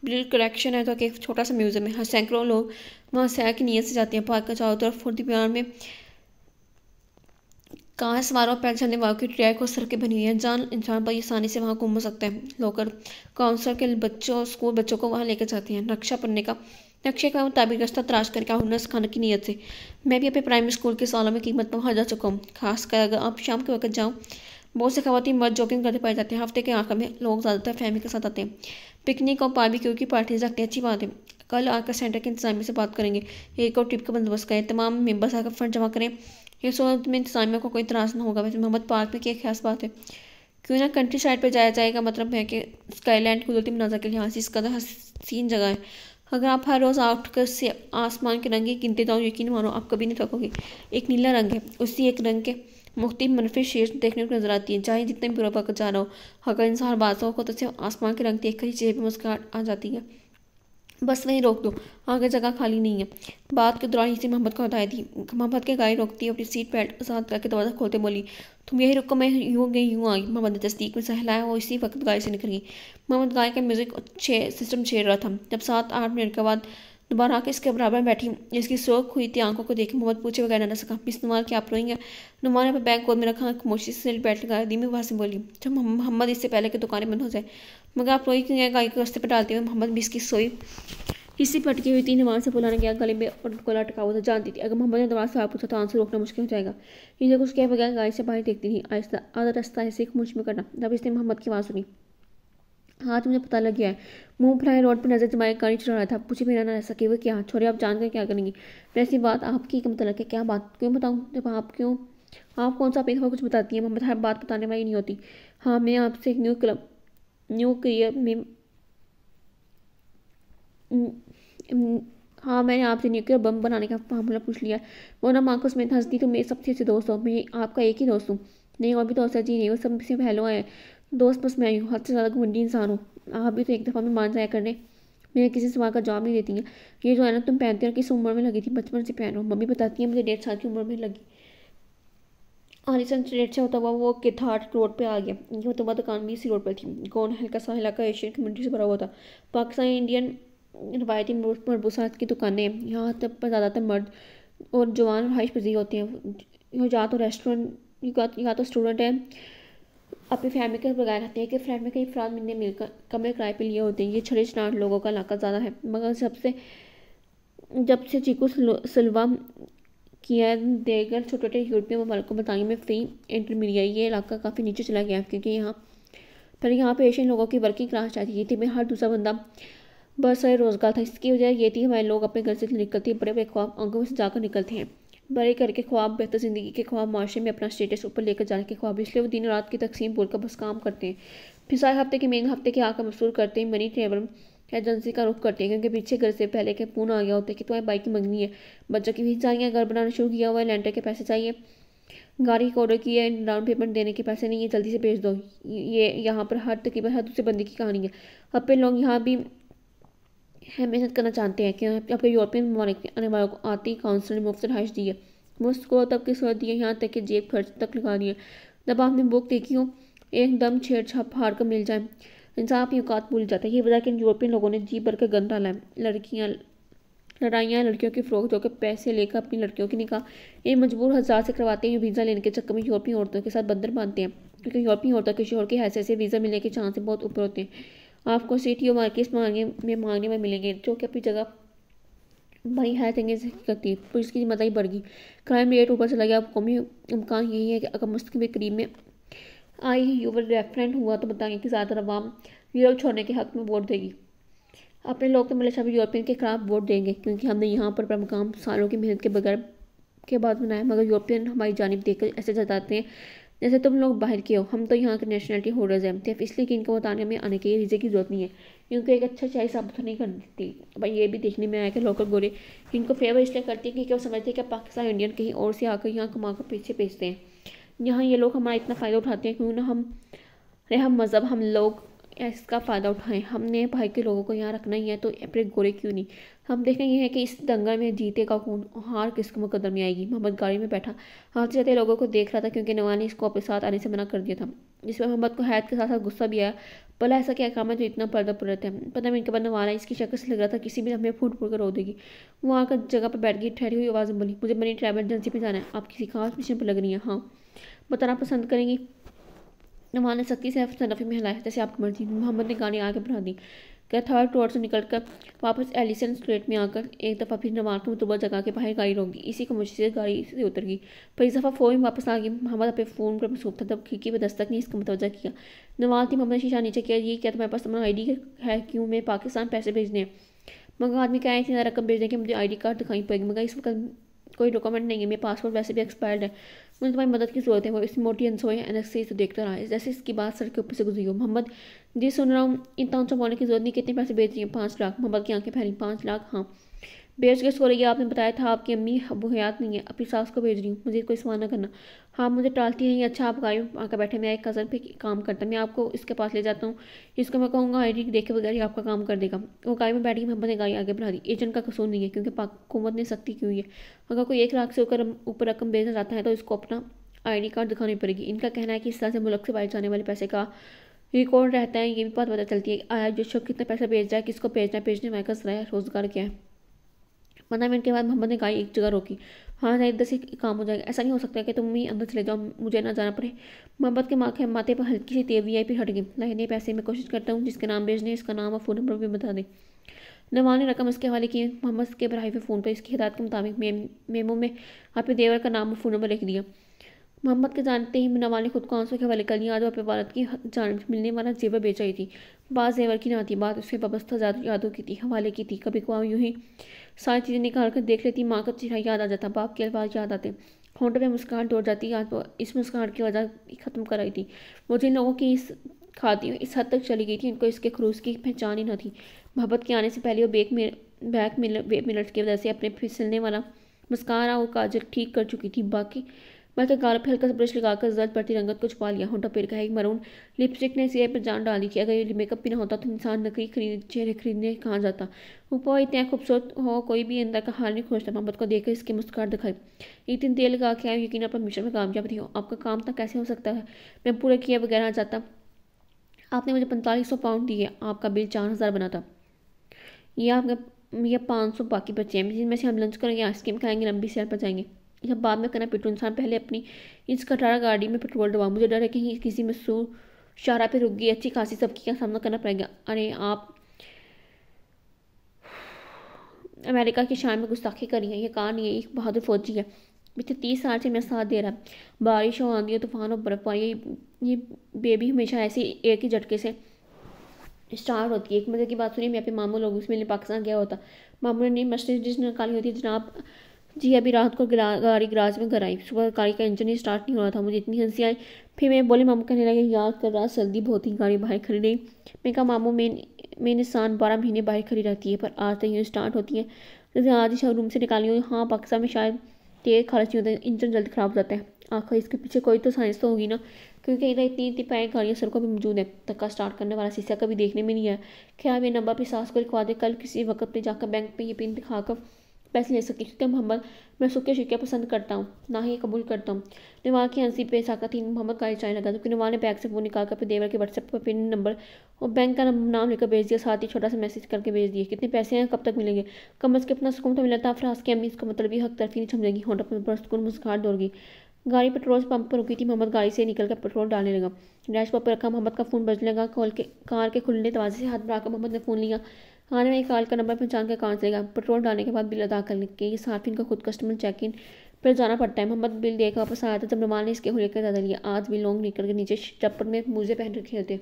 S1: ब्लिल कलेक्शन है तो एक छोटा सा म्यूज़ियम है हर हाँ, सैकड़ों लोग वहाँ सैक नीयत से जाते हैं पार्क का चारों तरफ फोर्दी प्यार में कार सवारों पैदल चलने वालों की ट्रैक और सड़कें बनी हुई हैं जान इंसान बड़ी आसानी से वहाँ घूम सकता है लोकर काउंसलर के बच्चों और स्कूल बच्चों को वहाँ लेकर जाते हैं नक्शा पढ़ने का नक्शे का मुताबिक रास्ता तराश करके हुनर सिखाने की नीयत से मैं भी अपने प्राइमरी स्कूल के सालों में कीमत पर जा चुका हूँ खासकर अगर आप शाम के वक्त जाऊँ बहुत से खातन मर्द जॉगिंग करते पाए जाते हैं हफ्ते के आखिर में लोग ज़्यादातर फैमिली के साथ आते हैं पिकनिक और पार्टी की पार्टी रखते अच्छी बात है कल आकर सेंटर के इंतजामी से बात करेंगे एक और ट्रिप का बंदोबस्त करें तमाम मेम्बर्स आकर फंड जमा करें ये सूरत में इंतजामिया को कोई त्रास ना होगा वैसे मोहम्मद पार्क में क्या खास बात है क्यों ना कंट्री साइड पर जाया जाएगा मतलब है कि स्काईलैंड कुदरती मनाजा के लिहाज से इसका हसीन जगह है अगर आप हर रोज़ आउट कर से आसमान के रंगे गिनते जाओ यकीन मानो आप कभी नहीं थकोगे एक नीला रंग है उसी एक रंग के मुख्त मनफी शेर देखने को नजर आती है चाहे जितने भी बुरा वक्त जा रहा हो अगर इंसान बादशाह को तो सिर्फ आसमान के रंग देख कर ही चेहरे पर मुस्कुराहट आ जाती है बस वहीं रोक दो आगे जगह खाली नहीं है बात के दौरान इसी मोहम्मद को हटाई थी मोहम्मद के गाय रोकती अपनी सीट बेल्ट आजाद करके दरवाज़ा खोलते बोली तुम यही रुको मैं यूँ गई यूँ आई मोहम्मद ने तस्दीक में सहलाया और इसी वक्त गाय से निकल गई मोहम्मद गाय का म्यूज़िक छे सिस्टम छेड़ रहा था जब सात आठ मिनट के बाद दोबारा आके इसके बराबर बैठी जिसकी सोख हुई थी आंखों को देखी मोहम्मद पूछे बगैर ना सका मिस नुमान के आप रोएंगे नुमान ने अपने बैग गोद में रखा खमोशी से बैठ लगा दी मैं वहाँ से बोली जब मोहम्मद इससे पहले के दुकानें बंद हो जाए मगर आप रोई क्यों गाय को रस्ते पर डालते हुए मोहम्मद भी इसकी सोई किसी पटकी हुई तीन नमाज से बुलाने गया गले में और गला अटका हुआ था जानती थी अगर मोहम्मद ने नमाज से आप पूछा तो आंसर रोकना मुश्किल हो जाएगा इसे कुछ कह बगैर गाय से बाहर देखती थी आहिस्ता आधा रास्ता ऐसे एक मुझ में करना तब इसने मोहम्मद की आवाज़ सुनी हाँ मुझे पता लग गया है मुंह फुलाए रोड पर नजर जमाए गाड़ी चला रहा था पूछे मेरा ना ऐसा कि वो क्या छोड़े आप जानकर क्या करेंगी वैसी बात आपकी क्या मतलब है क्या बात क्यों बताऊँ जब आप क्यों आप कौन सा अपनी कुछ बताती हैं मोहम्मद हर बात बताने वाली नहीं होती हाँ मैं आपसे एक न्यू क्लब न्यूक्लियर में हाँ मैंने आपसे न्यूक्लियर बम बनाने का फार्मूला पूछ लिया वो मोना मार्कोस में हंसती तो मेरे सबसे अच्छे दोस्त हो मैं आपका एक ही दोस्त हूँ नहीं और भी दोस्त तो है जी नहीं वो सबसे पहलो है दोस्त बस मैं हूँ हद से ज़्यादा घुंडी इंसान हूँ आप भी तो एक दफ़ा में मान जाया करने मैं किसी सवाल का जवाब नहीं देती है ये जो है ना तुम पहनते हो किस उम्र में लगी थी बचपन से पहनो मम्मी बताती है मुझे डेढ़ साल की उम्र में लगी आलिसन ट्रेड से होता हुआ वो केथाट रोड पे आ गया ये होता हुआ दुकान भी इसी रोड पर थी गौन हल्का सा इलाका एशियन कम्युनिटी से भरा हुआ था पाकिस्तान इंडियन रवायती मरबूसात की दुकानें यहाँ तक पर ज़्यादातर मर्द और जवान रहाइश पजी होते हैं या तो रेस्टोरेंट या तो स्टूडेंट हैं अपनी फैमिली के बगैर रहते हैं कि फ्रेंड में कई अफराद मिलने मिलकर कमरे किराए पर लिए होते हैं ये छड़े छनाट लोगों का इलाका ज़्यादा है मगर सबसे जब से चीकू सलवा किया देगर छोटे छोटे यूरोपीय ममालिक बरतानिया में फ्री इंटरमीडिया ये इलाका काफ़ी नीचे चला गया क्योंकि यहाँ पर यहाँ पर एशियन लोगों की वर्किंग क्लास जाती थी मैं हर दूसरा बंदा बहुत सारे रोज़गार था इसकी वजह ये थी हमारे लोग अपने घर से निकलते बड़े बड़े ख्वाब अंगों से जाकर निकलते हैं बड़े घर के ख्वाब बेहतर ज़िंदगी के ख्वाब माशरे में अपना स्टेटस ऊपर लेकर जाने के ख्वाब इसलिए वो दिन रात की तकसीम बोलकर बस काम करते हैं फिर सारे हफ्ते के मेन हफ्ते के आकर मसूर करते हैं मनी ट्रेवल एजेंसी का रुख करती है क्योंकि पीछे घर से पहले के फोन आ गया होता है कि तुम्हें बाइक मंगनी है बच्चों की फीस चाहिए घर बनाना शुरू किया हुआ है लेंटर के पैसे चाहिए गाड़ी का ऑर्डर किया है डाउन पेमेंट देने के पैसे नहीं है जल्दी से भेज दो ये यहाँ पर हर तकरीबन हर दूसरे बंदी की कहानी है अब पे लोग यहाँ भी है मेहनत करना चाहते हैं कि आपके यूरोपियन ममालिक आने वालों को आती काउंसिल ने मुफ्त रहाइश दी है मुफ्त को तब की सूरत दी है यहाँ तक कि जेब खर्च तक लगा दी है जब आपने बुक देखी हो एकदम छेड़छाप हार कर मिल जाए इंसान अपनी औकात भूल जाता है ये वजह कि यूरोपियन लोगों ने जी भर के गंद डाला है लड़कियाँ लड़ाइयाँ लड़कियों की फ़रोख धोकर पैसे लेकर अपनी लड़कियों की निकाह ये मजबूर हजार से करवाते हैं वीज़ा लेने के चक्कर में यूरोपीय औरतों के साथ बंदर बांधते हैं क्योंकि यूरोपीय औरतों के शोर के हैसियत से वीज़ा मिलने के चांस बहुत ऊपर होते हैं आपको सीटी और मार्केट मांगने में मांगने में मिलेंगे जो कि अपनी जगह बड़ी है अंगेज करती पुलिस की मदाई बढ़ गई क्राइम रेट ऊपर चला गया अब कौमी इम्कान यही है कि अगर मुस्तक करीब में आई यूवर रेफरेंट हुआ तो बताएंगे कि ज़्यादातर अवाम यूरोप छोड़ने के हक में वोट देगी अपने लोग तो मलेशिया में यूरोपियन के खिलाफ वोट देंगे क्योंकि हमने यहाँ पर मकाम सालों की मेहनत के बगैर के बाद बनाया मगर यूरोपियन हमारी जानब देखकर ऐसे जताते हैं जैसे तुम लोग बाहर के हो हम तो यहाँ के नेशनलिटी होल्डर्स हैं सिर्फ इसलिए कि इनको बताने में आने के रीज़े की जरूरत नहीं है क्योंकि एक अच्छा चाय साबित नहीं करती अब भाई ये भी देखने में आया कि लोकल गोरे इनको फेवर इसलिए करती है क्योंकि वो समझते हैं कि पाकिस्तान इंडियन कहीं और से आकर यहाँ कमा कर पीछे बेचते हैं यहाँ ये लोग हमारा इतना फ़ायदा उठाते हैं क्यों ना हम हम मज़हब हम लोग इसका फ़ायदा उठाएं हमने भाई के लोगों को यहाँ रखना ही है तो अपने गोरे क्यों नहीं हम देखना ये है कि इस दंगा में जीतेगा कौन हार किसको मुकदम में आएगी मोहम्मद गाड़ी में बैठा हाथ से जाते लोगों को देख रहा था क्योंकि नवा ने इसको अपने साथ आने से मना कर दिया था जिसमें मोहम्मद को हैत के साथ साथ गुस्सा भी आया भला ऐसा क्या काम है जो इतना पर्दा पुर रहता है पंद्रह मिनट के बाद नवाना इसकी शक्ल से लग रहा था किसी भी हमें फूट फूट कर रो देगी वो आकर जगह पर बैठ गई ठहरी हुई आवाज़ में बोली मुझे मनी ट्रैवल एजेंसी पर जाना है आप किसी खास मिशन पर लग रही है हाँ बताना पसंद करेंगी नमान ने सख्ती से सनफी में हिलाया जैसे आपकी मर्जी मोहम्मद ने गाड़ी आगे बढ़ा दी क्या थर्ड टोर से निकल कर वापस एलिसन स्ट्रेट में आकर एक दफ़ा फिर नमान को मतलबा जगह के बाहर गाड़ी रोक दी इसी कमोशी से गाड़ी से उतर गई पर इस दफ़ा फ़ोन वापस आ गई मोहम्मद अपने फ़ोन पर मसूब था तब खिड़की पर दस्तक ने इसका मुतवजा किया नमान थी मोहम्मद शीशा नीचे किया ये क्या तुम्हारे पास तुम्हारा आई है क्यों मैं पाकिस्तान पैसे भेजने मगर आदमी क्या है इतनी रकम भेजने की मुझे आई कार्ड दिखाई पड़ेगी मगर इस वक्त कोई डॉक्यूमेंट नहीं है मेरे पासपोर्ट वैसे भी एक्सपायर्ड है उन्हें तुम्हारी मदद की ज़रूरत है वो इस मोटी अनसोया अनक्से से देखता रहा जैसे इसकी बात सड़क के ऊपर से गुजरी हो मोहम्मद जी सुन रहा हूँ इतना ऊँचा बोलने की जरूरत नहीं कितने पैसे बेच रही है पाँच लाख मोहम्मद की आंखें फैली पाँच लाख हाँ बेच के सो रही है आपने बताया था आपकी अम्मी हयात नहीं है अपनी सास को भेज रही हूँ मुझे कोई सामाना ना करना हाँ मुझे टालती है ये अच्छा आप गाड़ी आकर बैठे मेरा एक कज़न पे काम करता है मैं आपको इसके पास ले जाता हूँ इसको मैं कहूँगा आई देखे वगैरह ही आपका काम कर देगा वो गाड़ी में बैठ के मोहम्मद ने गाड़ी आगे बढ़ा दी एजेंट का कसूर नहीं है क्योंकि हुकूमत ने सख्ती की हुई है अगर कोई एक लाख से ऊपर ऊपर रकम भेजना चाहता है तो इसको अपना आईडी कार्ड दिखानी पड़ेगी इनका कहना है कि इस तरह से मुल्क से बाहर जाने वाले पैसे का रिकॉर्ड रहता है ये भी बात पता चलती है आया जो शख्स कितना पैसा भेज रहा है किसको भेजना है भेजने वाले का जरा रोजगार क्या है पंद्रह मिनट के बाद मोहम्मद ने गाय एक जगह रोकी हाँ जाए इधर से काम हो जाएगा ऐसा नहीं हो सकता कि तुम ही अंदर चले जाओ मुझे ना जाना पड़े मोहम्मद के माँ के माथे पर हल्की सी तेवी आई फिर हट गई लाहिनी पैसे में कोशिश करता हूँ जिसके नाम भेजने इसका नाम और फ़ोन नंबर भी बता दें नवान ने रकम इसके हवाले की मोहम्मद के पर फ़ोन पर इसकी हिदायत के मुताबिक मेमो में आप देवर का नाम और फ़ोन नंबर लिख दिया मोहम्मद के जानते ही मुनावाल ने खुद को आंसू के हवाले कर लिया आज अपने वालद की जान मिलने वाला जेवर बेचाई थी बात जेवर की ना थी बात उसके वाबस्ता यादों की थी हवाले की थी कभी कभार यूँ ही सारी चीज़ें निकाल कर देख लेती माँ का चेहरा याद आ जाता बाप के अल्फाज याद आते होंटों में मुस्कान दौड़ जाती याद इस मुस्कान की वजह ख़त्म कर रही थी वो जिन लोगों की इस खाती इस हद तक चली गई थी इनको इसके खरूस की पहचान ही न थी मोहब्बत के आने से पहले वो बेक बैक मिनट की वजह से अपने फिसलने वाला मुस्कान और काजल ठीक कर चुकी थी बाकी बल्कि गाल पर हल्का ब्रश लगाकर जल्द पड़ती रंगत को छुपा लिया पेड़ का एक मरून लिपस्टिक ने सिरे पर जान डाली कि अगर ये मेकअप भी ना होता तो इंसान नकली खरीद चेहरे खरीदने कहाँ जाता ऊपर इतना खूबसूरत हो कोई भी अंदर का हाल नहीं खोजता मोहम्मद को देखकर इसकी मुस्कुराहट दिखाई इतनी तेल लगा के आए यकीन अपने मिशन में कामयाब नहीं हो आपका काम तो कैसे हो सकता है मैं पूरा किया बगैर आ जाता आपने मुझे पैंतालीस सौ पाउंड दिए आपका बिल चार हज़ार बना था ये आपका ये पाँच सौ बाकी बचे हैं जिनमें से हम लंच करेंगे आइसक्रीम खाएंगे लंबी सैर पर जाएंगे यह बाद में करना पेट्रोल इंसान पहले अपनी इस कटारा गाड़ी में पेट्रोल डलवा मुझे डर है कि किसी में सू शारा पे रुक गई अच्छी खासी सबकी का सामना करना पड़ेगा अरे आप अमेरिका की शान में गुस्ताखी करी है ये कहा नहीं है एक बहादुर फौजी है पिछले तीस साल से मेरा साथ दे रहा है बारिश हो आंधी आंधियों तूफान और बर्फबारी ये ये बेबी हमेशा ऐसे एक ही झटके से स्टार होती है एक मजे की बात सुनिए मैं अपने मामू लोग उसमें पाकिस्तान गया होता मामू ने मछली डिश निकाली होती जनाब जी अभी रात को गाड़ी गराज में घर आई सुबह गाड़ी का इंजन ही स्टार्ट नहीं हो रहा था मुझे इतनी हंसी आई फिर मैं बोली मामू कहने लगे यार कर रहा सर्दी बहुत ही गाड़ी बाहर खड़ी रही मैं कहा मामू मैं मैंने सान बारह महीने बाहर खड़ी रहती है पर आज तक यूँ स्टार्ट होती है जैसे आज ही शोरूम से निकाली हुई हाँ पाकिस्तान में शायद तेज़ खर्च नहीं होता इंजन जल्दी ख़राब हो जाता है आखिर इसके पीछे कोई तो साइंस तो होगी ना क्योंकि इधर इतनी इतनी पैक गाड़ियाँ सड़कों पर मौजूद है धक्का स्टार्ट करने वाला शीशा कभी देखने में नहीं है क्या मैं नंबर पर सास को लिखवा दे कल किसी वक्त पर जाकर बैंक पर यह पिन दिखाकर पैसे ले सके क्योंकि मोहम्मद मैं सुख के शिक्के पसंद करता हूँ ना ही कबूल करता हूँ निवा की हंसी पे थी मोहम्मद का चाय लगा क्योंकि निवा ने बैग से फ़ोन निकाल कर फिर देवर के व्हाट्सएप पर पिन नंबर और बैंक का नाम लेकर भेज दिया साथ ही छोटा सा मैसेज करके भेज दिया कितने पैसे हैं कब तक मिलेंगे कम अज़ अपना सुकून तो मिला था फराज की अम्मी इसका मतलब हक तरफी नहीं समझेगी होटल पर बड़ा मुस्कान दौड़गी गाड़ी पेट्रोल पंप पर रुकी थी मोहम्मद गाड़ी से निकल कर पेट्रोल डालने लगा डैश पर रखा मोहम्मद का फ़ोन बजने लगा कॉल के कार के खुलने दवाजे से हाथ बढ़ाकर मोहम्मद ने फ़ोन लिया थाने में कॉल का नंबर पहचान कर काउंस लेगा पेट्रोल डालने के बाद बिल अदा करने के साफिन को खुद कस्टमर चेक इन फिर जाना पड़ता है मोहम्मद बिल देकर वापस आया था तब नमान ने इसके हुए ज़्यादा लिया आज भी लॉन्ग निकल के नीचे चप्पल में मोजे पहन रखे होते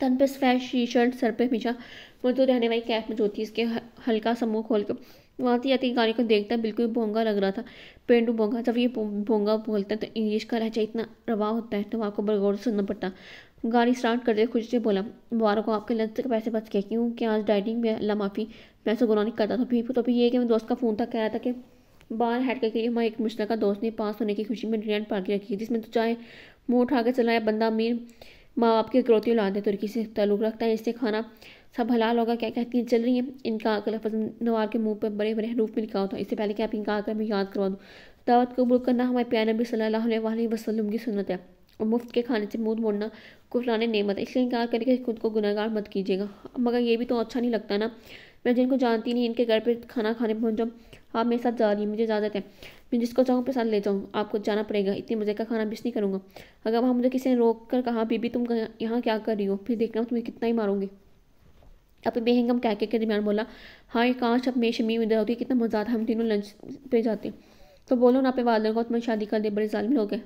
S1: तन पर सफ़ेद टी शर्ट सर पर हमेशा मजदूर रहने वाली कैफ में जो थी इसके हल्का सा मुँह खोल कर आती आती गाड़ी को देखता बिल्कुल भोंगा लग रहा था पेंडू भोंगा जब ये भोंगा बोलता है तो इंग्लिश का लहजा इतना रवा होता है तो आपको बरगौर सुनना पड़ता गाड़ी स्टार्ट करते खुशी से बोला मुबारक हो आपके लंच के पैसे बच गए क्योंकि आज डाइटिंग में अल्लाह माफ़ी मैं से नहीं करता था फिर तो अभी ये कि मेरे दोस्त का फ़ोन था कह रहा था कि बाहर हेड करके हमारे एक का दोस्त ने पास होने की खुशी में डिनर पार्टी रखी जिसमें तो चाहे मुँह उठा के चलाया बंदा अमीर माँ बाप की इकलौती औलाद हैं तुर्की से तल्लुक रखता है इससे खाना सब हलाल होगा क्या कहती हैं चल रही हैं इनका लफज नवार के मुंह पर बड़े बड़े हरूफ में लिखा होता है इससे पहले कि आप इनका आकर मैं याद करवा दूँ दावत कबूल करना हमारे प्यार नबी सल्लल्लाहु अलैहि वसल्लम की सुन्नत है और मुफ्त के खाने से मुंह मोड़ना कुफरान नेमत है इसलिए इनकार करके खुद को गुनागार मत कीजिएगा मगर ये भी तो अच्छा नहीं लगता ना मैं जिनको जानती नहीं इनके घर पर खाना खाने जाऊँ आप मेरे साथ जा रही है मुझे इजाज़त है मैं जिसको चाहूँ पे साथ ले जाऊँ आपको जाना पड़ेगा इतने मज़े का खाना मिस नहीं करूँगा अगर वहाँ मुझे किसी ने रोक कर कहा बीबी तुम यहाँ क्या कर रही हो फिर देखना तुम्हें कितना ही मारूंगी आप तो बेहंगम कह के दरमियान बोला हाँ ये काश अब मेरी शमीम उधर होती कितना मजा आता हम तीनों लंच पे जाते तो बोलो ना आप वालों को तुम्हें शादी कर दे बड़े जालमी लोग हैं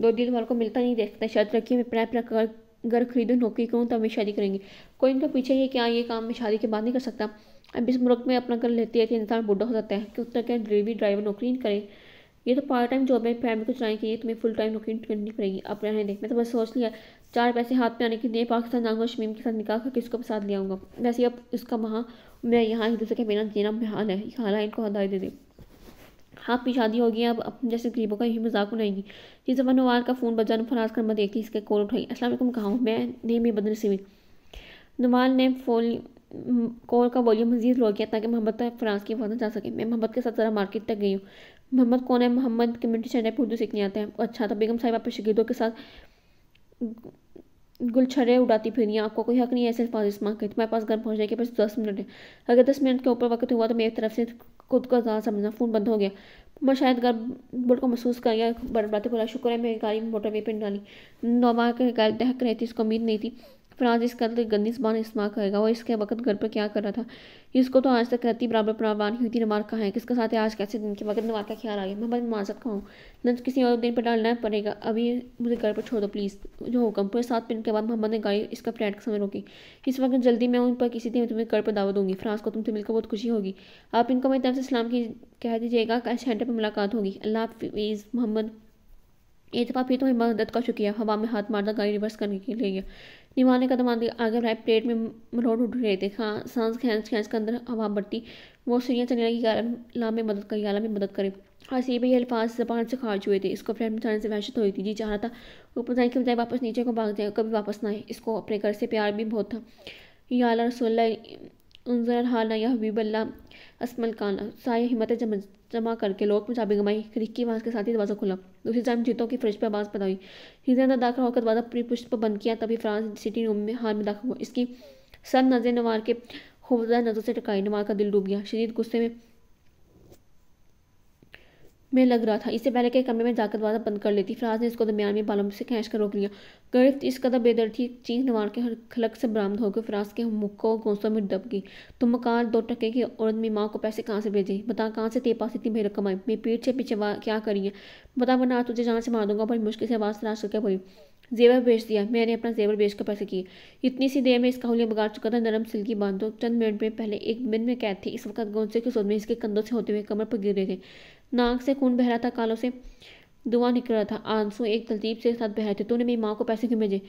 S1: दो दिन तुम्हारे को मिलता नहीं देख सकता शायद रखिए मैं अपना अपना घर घर खरीदूँ नौकरी करूँ तो हमें शादी करेंगे कोई इनका पीछे ये क्या हाँ, ये काम मैं शादी के बाद नहीं कर सकता अब इस मुल्क में अपना घर लेती है कि तो इंसान बूढ़ा हो जाता है कि उतना क्या डिलीवरी ड्राइवर नौकरी नहीं करे ये तो पार्ट टाइम जॉब है फैमिली को चलाने के लिए तुम्हें फुल टाइम नौकरी करनी पड़ेगी अपने रहने देख मैं तो बस सोच लिया चार पैसे हाथ में आने के लिए पाकिस्तान जाऊँगा शमीम के साथ निकाल करके उसको साथ ले आऊँगा वैसे अब उसका वहाँ मैं यहाँ एक दूसरे के मेरा जीना बेहाल है खाला इनको हदाय दे दे हाँ, आपकी शादी होगी अब अपने जैसे गरीबों का ही मजाक उड़ाएंगी जिस जबान नवार का फ़ोन बजान फराज कर मैं देखती इसके कॉल उठाई असल कहा हूँ मैं नहीं है बदन सिमी ने फोन कॉल का वॉल्यूम मजीद लो किया ताकि मोहम्मद तक फ्रांस की वजह जा सके मैं मोहम्मद के साथ ज़रा मार्केट तक गई हूँ मोहम्मद कौन है मोहम्मद कम्युनिटी सेंटर पर उर्दू सीखने आता है अच्छा तो बेगम साहिब आप शिगिदों के साथ गुलछरे उड़ाती फिर आपको कोई हक नहीं है सिर्फ अल्फाज इस्तेमाल के तो मेरे पास घर पहुंचने के बस दस मिनट है अगर दस मिनट के ऊपर वक्त हुआ तो मेरी तरफ से खुद का ज़्यादा समझना फ़ोन बंद हो गया मैं शायद घर बुढ़ को महसूस कर गया बड़े बोला शुक्र है मेरी गाड़ी में मोटरवे पर डाली माह के गलत हक रहती इसको उम्मीद नहीं थी फ्रांस इसका तो गंदी जबान इस्तेमाल करेगा और इसके वक्त घर पर क्या कर रहा था इसको तो आज तक रहती बराबर प्रावान हुई थी नमाज कहाँ है किसके साथ है आज कैसे दिन के वक्त नमाज का ख्याल आ गया मैं नमाज का हूँ न किसी और दिन पर डालना पड़ेगा अभी मुझे घर पर छोड़ दो प्लीज़ जो हुक्म पूरे सात मिनट के बाद मोहम्मद ने गाड़ी इसका फ्लैट का समय रोकी इस वक्त जल्दी मैं उन पर किसी दिन तुम्हें घर पर दावत दूंगी फ्रांस को तुमसे मिलकर बहुत खुशी होगी आप इनको मेरी तरफ से इस्लाम की कह दीजिएगा सेंटर पर मुलाकात होगी अल्लाह हाफिज़ मोहम्मद एक दफ़ा फिर तुम्हें मदद का शुक्रिया हवा में हाथ मारता गाड़ी रिवर्स करने के लिए गया ने कदम आगे बढ़ाए प्लेट में मरोड़ उठ रहे थे खा हाँ, सांस खेच खेच के अंदर हवा बढ़ती वो सीढ़ियाँ चलने लगी अल्लाह में मदद करी अल्लाह में मदद करे हसीब भी अल्फाज जबान से खारिज हुए थे इसको फ्रेंड में जाने से वहशत हुई थी जी चाह रहा था ऊपर जाए कि बजाय वापस नीचे को भाग जाए कभी वापस ना आए इसको अपने घर से प्यार भी बहुत था या रसोल्ला उनजर हाल या हबीब असमल खान उत्साह हिम्मतें जमा, जमा करके लोग में चाबी गमाई खिड़की आवाज़ के साथ ही दरवाज़ा खुला दूसरी जाम जीतों की फ्रिज पर आवाज़ पैदा हुई हिजरा दाखिल होकर दरवाज़ा पूरी पुष्प पर बंद किया तभी फ्रांस सिटी रूम में हार में दाखिल हुआ इसकी सर नजर नवार के खूबदार नज़र से टकाई नवार का दिल डूब गया शरीर गुस्से में में लग रहा था इससे पहले के कमरे में जाकर दरवाज़ा बंद कर लेती फराज ने इसको दरमियान में बालों से खेच कर रोक लिया गिरफ्त इस कदर बेदर थी चीख नवार के खलक से बरामद होकर फराज के मुख को में दब गई तुम तो मकान दो टके की औरत मेरी माँ को पैसे कहाँ से भेजे बता कहाँ से तेरे पास इतनी भे रकम आई मेरी पीठ से पीछे क्या करी है बता वरना तुझे जहाँ से मार दूंगा बड़ी मुश्किल से आवाज़ तलाश करके बोली जेवर बेच दिया मैंने अपना जेवर बेच कर पैसे किए इतनी सी देर में इसका हुलिया बगाड़ चुका था नरम सिल्की बांधो चंद मिनट में पहले एक मिनट में कैद थी इस वक्त गोंसे के सोच में इसके कंधों से होते हुए कमर पर गिर रहे थे नाक से खून बह रहा था कालों से दुआ निकल रहा था आंसू एक तलतीब से साथ बह रहे थे तूने मेरी माँ को पैसे क्यों भेजे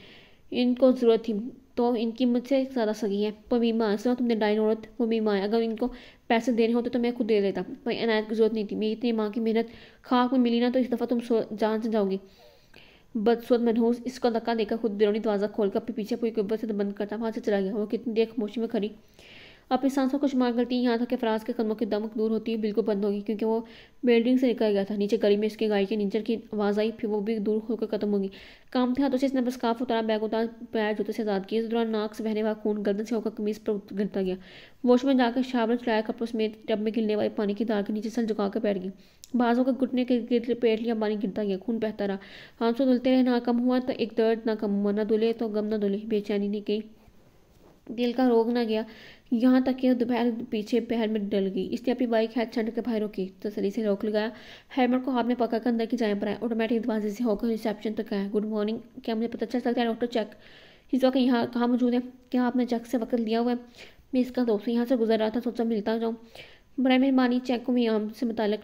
S1: इनको ज़रूरत थी तो इनकी मुझसे ज़्यादा सगी है पमीमा सुना तुमने डाइन औरत पमीमा है अगर इनको पैसे देने होते तो मैं खुद दे देता पर अनायत की जरूरत नहीं थी मेरी इतनी माँ की मेहनत खाक में मिली ना तो इस दफ़ा तुम जान से जाओगी बदसूरत मनहूस इसको धक्का देकर खुद बिरौनी दरवाज़ा खोलकर अपने पीछे पूरी कुब्बत से बंद करता वहाँ से चला गया वो कितनी देर खामोशी में खड़ी आप इस सांसों को शुमार करती है यहाँ तक कि फराज के कदमों की दमक दूर होती है बिल्कुल बंद होगी क्योंकि वो बिल्डिंग से निकल गया था नीचे गली में इसके गाड़ी के नीचे की आवाज़ आई फिर वो भी दूर होकर खत्म होगी काम थे हाथों से इसने काफ़ उतारा बैग उतार पैर जूते से आज़ाद किया इस दौरान नाक से बहने वाला खून गर्दन से होकर कमीज पर गिरता गया वॉश में जाकर शावर चलाया कपड़ों समेत टब में गिरने वाले पानी की दाल के नीचे सल झुका कर बैठ गई बाजों के घुटने के गिर पेट लिया पानी गिरता गया खून बहता रहा हाथों धुलते रहे ना कम हुआ तो एक दर्द ना कम हुआ ना धुले तो गम ना धुले बेचैनी नहीं गई दिल का रोग ना गया यहाँ तक कि दोपहर पीछे पैर में डल गई इसलिए अपनी बाइक हेड छंड के बाहर रोकी तसली तो सरी से रोक लगाया हेलमेट को हाथ में पकड़ कर अंदर की जाए पर ऑटोमेटिक दरवाजे से होकर रिसेप्शन तक तो आया गुड मॉर्निंग क्या मुझे पता चल सकता है डॉक्टर चेक इस वक्त यहाँ कहाँ मौजूद है क्या आपने चेक से वक्त लिया हुआ है मैं इसका दोस्त यहाँ से गुजर रहा था सोचा मिलता जाऊँ बड़ा मेहरबानी चेक को भी से मुतल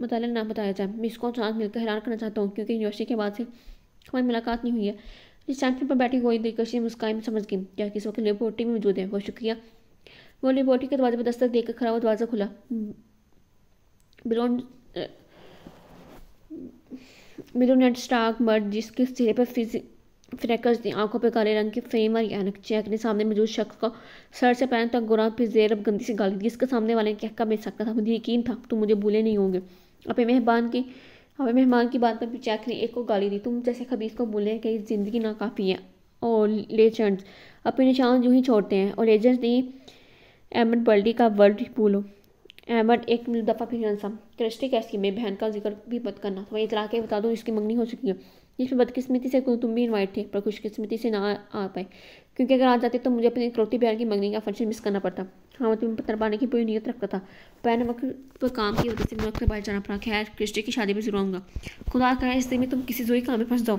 S1: मुतल ना बताया जाए मैं इसको चांस मिलकर हैरान करना चाहता हूँ क्योंकि यूनिवर्सिटी के बाद से हमारी मुलाकात नहीं हुई है इस चैंपियन पर बैठी हुई दिलकशी मुस्कायम समझ गई क्या किस वक्त लेबोरेटरी में मौजूद है बहुत शुक्रिया वो लेबोरेटरी के दरवाजे पर दस्तक देकर खड़ा हुआ दरवाज़ा खुला बिलोन बिलोन स्टार्क मर्द जिसके चेहरे पर फिजिक फ्रैकर्स थी आंखों पर काले रंग की फ्रेम और यानक चेक ने सामने मौजूद शख्स को सर से पहन तक गुरा फिर जेर अब गंदी से गाली दी इसके सामने वाले ने कहका बेच सकता था मुझे यकीन था तुम मुझे भूले नहीं होंगे अपने मेहबान की हमें मेहमान की बात पर भी चैक ने एक को गाली दी तुम जैसे खबीस को बोले कि ज़िंदगी नाकाफ़ी है और लेजेंड्स अपने निशान यूँ ही छोड़ते हैं और लेजेंड्स नहीं एमन बल्डी का वर्ल्ड बोलो अहमद एक दफ़ा फिर हंसा क्रिस्टी कैसी मेरी बहन का जिक्र भी मत करना तो वही इतला के बता दूँ इसकी मंगनी हो चुकी है जिसमें बदकिस्मती से तुम भी इन्वाइट थे पर खुशकिस्मती से ना आ पाए क्योंकि अगर आ जाते तो मुझे अपनी इकलौती बहन की मंगनी का फंक्शन मिस करना पड़ता हाँ मैं तुम्हें पत्थर पाने की पूरी नीयत रखता था पैन वक्त पर तो काम की वजह से मैं अक्सर बाहर जाना पड़ा खैर क्रिस्टी की शादी में जरूर आऊँगा खुदा कहा इससे में तुम किसी जोई काम में फंस जाओ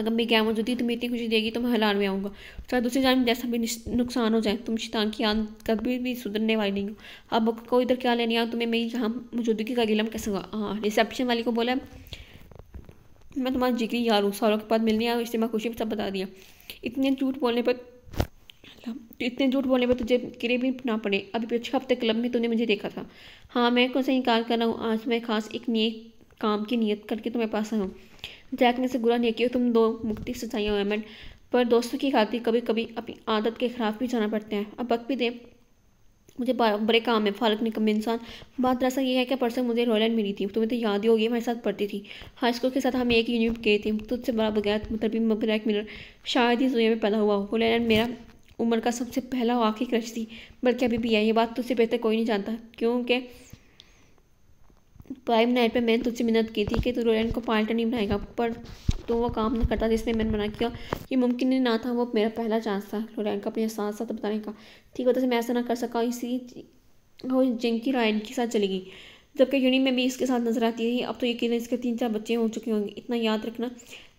S1: अगर मैं क्या मौजूद तुम्हें इतनी खुशी देगी तो मैं हलाल में आऊँगा चाहे दूसरी जान में जैसा भी नुकसान हो जाए तुम शीतान की याद कभी भी सुधरने वाली नहीं हो अब को इधर क्या लेने आओ तुम्हें मेरी जहाँ मौजूदगी का गिलम कैसे हुआ हाँ रिसेप्शन वाली को बोला मैं तुम्हारा जिक्री यार हूँ सौरभ के बाद मिलने आया इसलिए मैं खुशी में सब बता दिया इतने झूठ बोलने पर इतने झूठ बोलने पर तुझे गिरे भी ना पड़े अभी पिछले हफ्ते क्लब में तूने मुझे देखा था हाँ मैं कौन सा इनकार कर रहा हूँ आज मैं खास एक नए काम की नीयत करके तुम्हें पास आया हूँ जैक ने से बुरा नहीं किया तुम दो मुक्ति सजाई हो पर दोस्तों की खातिर कभी कभी अपनी आदत के खिलाफ भी जाना पड़ते हैं अब वक्त भी दें मुझे बड़े काम है फालक निकम इंसान बात दरअसल ये है कि परसों मुझे रॉयल मिली थी तुम्हें तो याद ही होगी मेरे साथ पढ़ती थी हाई स्कूल के साथ हम एक यूनिट गए थे तुझसे बड़ा बगैर मतलब ब्लैक मिरर शायद ही दुनिया में पैदा हुआ हो रॉयल मेरा उम्र का सबसे पहला वाकई आखिरी क्रश थी बल्कि अभी भी है ये बात तुझसे बेहतर कोई नहीं जानता क्योंकि प्राइम नाइट पे मैंने तुझसे मिन्नत की थी कि तू रोलैंड को पार्टनर नहीं बनाएगा पर तो वो काम नहीं करता जिसने मैंने मना किया ये मुमकिन ही ना था वो मेरा पहला चांस था रोलैंड का अपने साथ साथ बताने का ठीक होता से मैं ऐसा ना कर सका इसी वो जिंकी रॉयन के साथ चली गई जबकि यूनि में भी इसके साथ नजर आती थी अब तो यकीन इसके तीन चार बच्चे हो चुके होंगे इतना याद रखना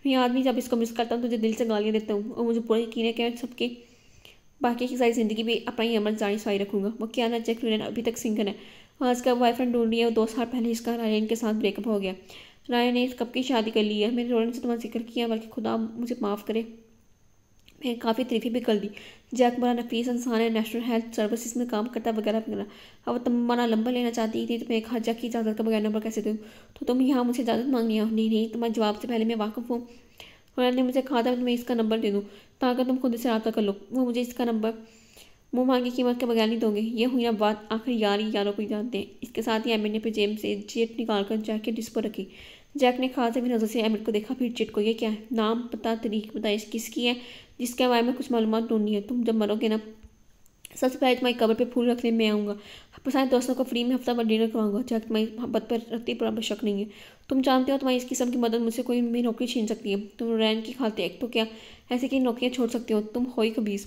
S1: मैं आदमी जब इसको मिस करता हूँ तो तुझे दिल से गालियाँ देता हूँ और मुझे पूरा यकीन है कि मैं सबके बाकी की सारी ज़िंदगी भी अपना ही अमल जारी सफाई रखूँगा वो क्या ना चेक अभी तक सिंगर है वहाँ इसका बॉयफ्रेंड ढूंढ रही है और दो साल पहले इसका रायन के साथ ब्रेकअप हो गया रायन ने कब की शादी कर ली है मैंने रोने से तुम्हारा जिक्र किया बल्कि खुदा मुझे माफ़ करे मैंने काफ़ी तरीफी भी कर दी जैक बड़ा नफीस इंसान है नेशनल हेल्थ सर्विसेज में काम करता वगैरह वगैरह अब तुम हमारा नंबर लेना चाहती थी तो मैं खर्चा की इजाज़त का बगैर नंबर कैसे दूँ तो तुम यहाँ मुझे इजाज़त मांगनी हो नहीं नहीं तुम्हारे जवाब से पहले मैं वाकफ़ हूँ उन्होंने मुझे कहा था मैं इसका नंबर दे दूँ ताकि तुम खुद से रबा कर लो वो मुझे इसका नंबर मुँह मांगी कीमत के बगैर नहीं दोगे ये हुई ना बात आखिर यार ही यारों को जानते हैं इसके साथ ही एमिट ने जेम से जेट निकाल कर जैक के पर रखी जैक ने खास अभी नज़र से एमिट को देखा फिर चिट को ये क्या है नाम पता तरीक बताइश किसकी है जिसके बारे में कुछ मालूम ढूंढनी है तुम जब मरोगे ना सबसे पहले तुम्हारी कबर पर फूल रखने में आऊँगा अपने सारे दोस्तों को फ्री में हफ्ता भर डिनर करवाऊंगा जैक तुम्हारी मोहब्बत पर रखती पर शक नहीं है तुम जानते हो तुम्हारी इस किस्म की मदद मुझसे कोई मेरी नौकरी छीन सकती है तुम रैन की खाते एक तो क्या ऐसे की नौकरियाँ छोड़ सकते हो तुम हो ही कभी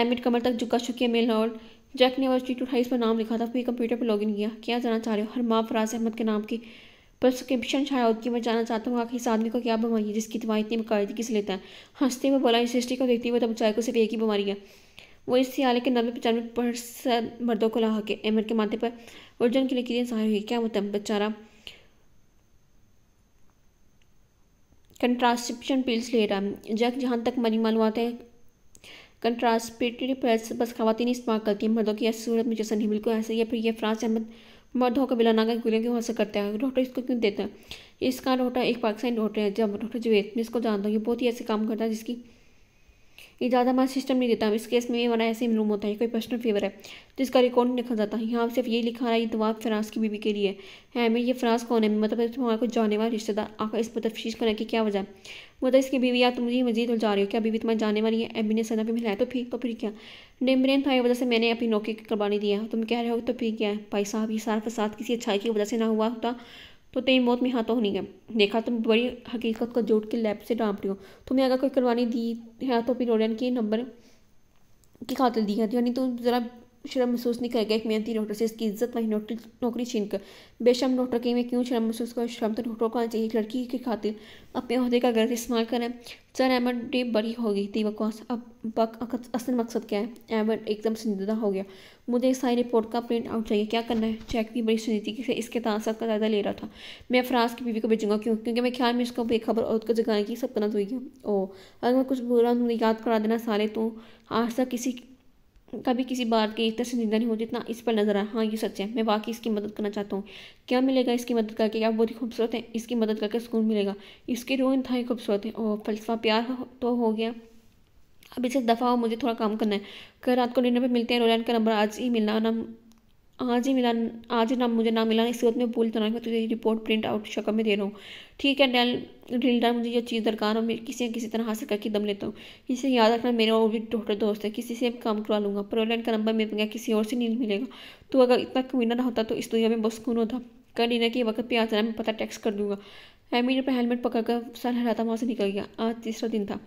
S1: एमिट कमर तक झुका शुक्या मेल हॉल जैक ने वर्ष टू अट्ठाईस पर नाम लिखा था फिर कंप्यूटर पर लॉगिन किया क्या जाना चाह रहे हो हर माँ फराज अहमद के नाम की प्रिस्क्रिप्शन शायद की मैं जानना चाहता हूँ आखिर इस आदमी को क्या बीमारी है जिसकी दवाई इतनी बकायदगी किस लेता है हंसते हुए बोला इस हिस्ट्री को देखते हुए तो तब को सिर्फ एक ही बीमारी है वो इस सियाले के नब्बे पचानवे परसेंट मर्दों को लाह के एमर के माथे पर वर्जन के लिए लकीरें जाहिर हुई क्या मतलब बेचारा कंट्रासिप्शन पिल्स ले रहा है जैक जहाँ तक मरी मालूम आते हैं कंट्रास्पिरेटरी प्रेस बस खातन इस्तेमाल करती हैं मर्दों की सूरत में जैसा नहीं बिल्कुल ऐसे या है फिर यह फ्रांस अहमद मर्दों का बिलाना का गोलियों की हासिल करता है डॉक्टर इसको क्यों देता है इसका डॉक्टर एक पाकिस्तानी डॉक्टर है जब डॉक्टर जो इसको जानता हूँ ये बहुत ही ऐसे काम करता है जिसकी ये ज़्यादा मैं सिस्टम नहीं देता इस केस में हमारा ऐसे मलूम होता है कोई पर्सनल फेवर है तो इसका रिकॉर्ड नहीं लिखा जाता यहाँ सिर्फ ये लिखा रहा है ये दुआ फ्रांस की बीबी के लिए है मैं ये फ्रांस कौन है मतलब तुम्हारा कोई जाने वाला रिश्तेदार आकर इस पर तफ्श करने की क्या वजह है मतलब इसकी बीवी या तुम मुझे मजीद उलझा रही हो क्या बीवी तुम्हारी जाने वाली है बी ने सदा भी मिलाया तो फिर तो फिर क्या डेमरेन था वजह से मैंने अपनी नौकरी की कुर्बानी दिया तुम कह रहे हो तो फिर क्या है भाई साहब ये सारा फसाद किसी अच्छाई की वजह से ना हुआ होता तो तेरी मौत में हाथों होनी है देखा तुम बड़ी हकीकत को जोड़ के लैब से डांप रही हो तुम्हें अगर कोई करवानी दी है तो फिर रोडन के नंबर की खातिर दी है तो यानी तुम तो ज़रा शर्म महसूस नहीं करेगा एक मेहनती डॉक्टर से इसकी इज्जत वही नौकरी नौकरी छीन कर बेशम डॉक्टर की में क्यों शर्म महसूस कर शर्म तो डॉक्टर को आना चाहिए लड़की की खातिर अपने अहदे का गलत इस्तेमाल करें सर अहमद डे बड़ी हो गई थी बकवास अब असल मकसद क्या है अहमद एकदम संजीदा हो गया मुझे एक सारी रिपोर्ट का प्रिंट आउट चाहिए क्या करना है चेक भी बड़ी थी से इसके तासत का ज़्यादा ले रहा था मैं फ्रांस की बीवी को भेजूंगा क्यों क्योंकि मैं ख्याल में इसको बेखबर और उसको जगाने की सब करना तो हुई ओ अगर मैं कुछ बुरा याद करा देना सारे तो आज तक किसी कभी किसी बात की एक तरह से जिंदा नहीं होती इतना इस पर नजर आया हाँ ये सच है मैं वाकई इसकी मदद करना चाहता हूँ क्या मिलेगा इसकी मदद करके क्या बहुत ही खूबसूरत है इसकी मदद करके सुकून मिलेगा इसके रोइन था ही खूबसूरत है और फलसफा प्यार तो हो गया अब इसे दफ़ा हो मुझे थोड़ा काम करना है कल रात को डिनर पर मिलते हैं रोलैंड का नंबर आज ही मिलना ना आज ही मिला आज ही ना मुझे ना मिला इसी वक्त मैं तो ना की तुझे रिपोर्ट प्रिंट आउट शक्ल में दे रहा हूँ ठीक है डेल डाल मुझे ये चीज़ दरकार है मैं किसी किसी तरह हासिल करके दम लेता हूँ इसे याद रखना मेरे और भी डॉक्टर दोस्त है किसी से काम करवा लूँगा प्रोलैंड का नंबर मिल गया किसी और से नहीं मिलेगा तो अगर इतना कमीना ना होता तो इस दुनिया में बहुत सुकून होता कर लेना के वक्त पे आ जाना मैं पता टैक्स कर दूंगा एमी ने अपना हेलमेट कर सर हराता वहाँ से निकल गया आज तीसरा दिन था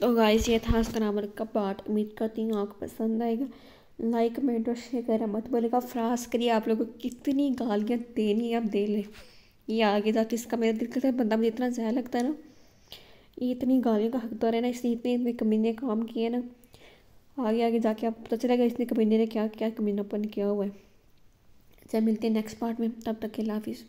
S1: तो गाइस ये था आज ग्रामर का पार्ट उम्मीद करती हूँ आपको पसंद आएगा लाइक कमेंट और शेयर करें मत बोलेगा फ्रास करिए आप लोगों को कितनी गालियाँ देनी आप दे लें ये आगे जाके इसका मेरा दिल करता है बंदा मुझे इतना ज़्यादा लगता है ना ये इतनी गालियों का हकदार है ना इसने इतने इतने कमीने काम किए ना आगे आगे जाके आप पता चलेगा इसने कमीने ने क्या क्या कमीनापन किया हुआ है चाहे मिलते हैं नेक्स्ट पार्ट में तब तक के लाफिज़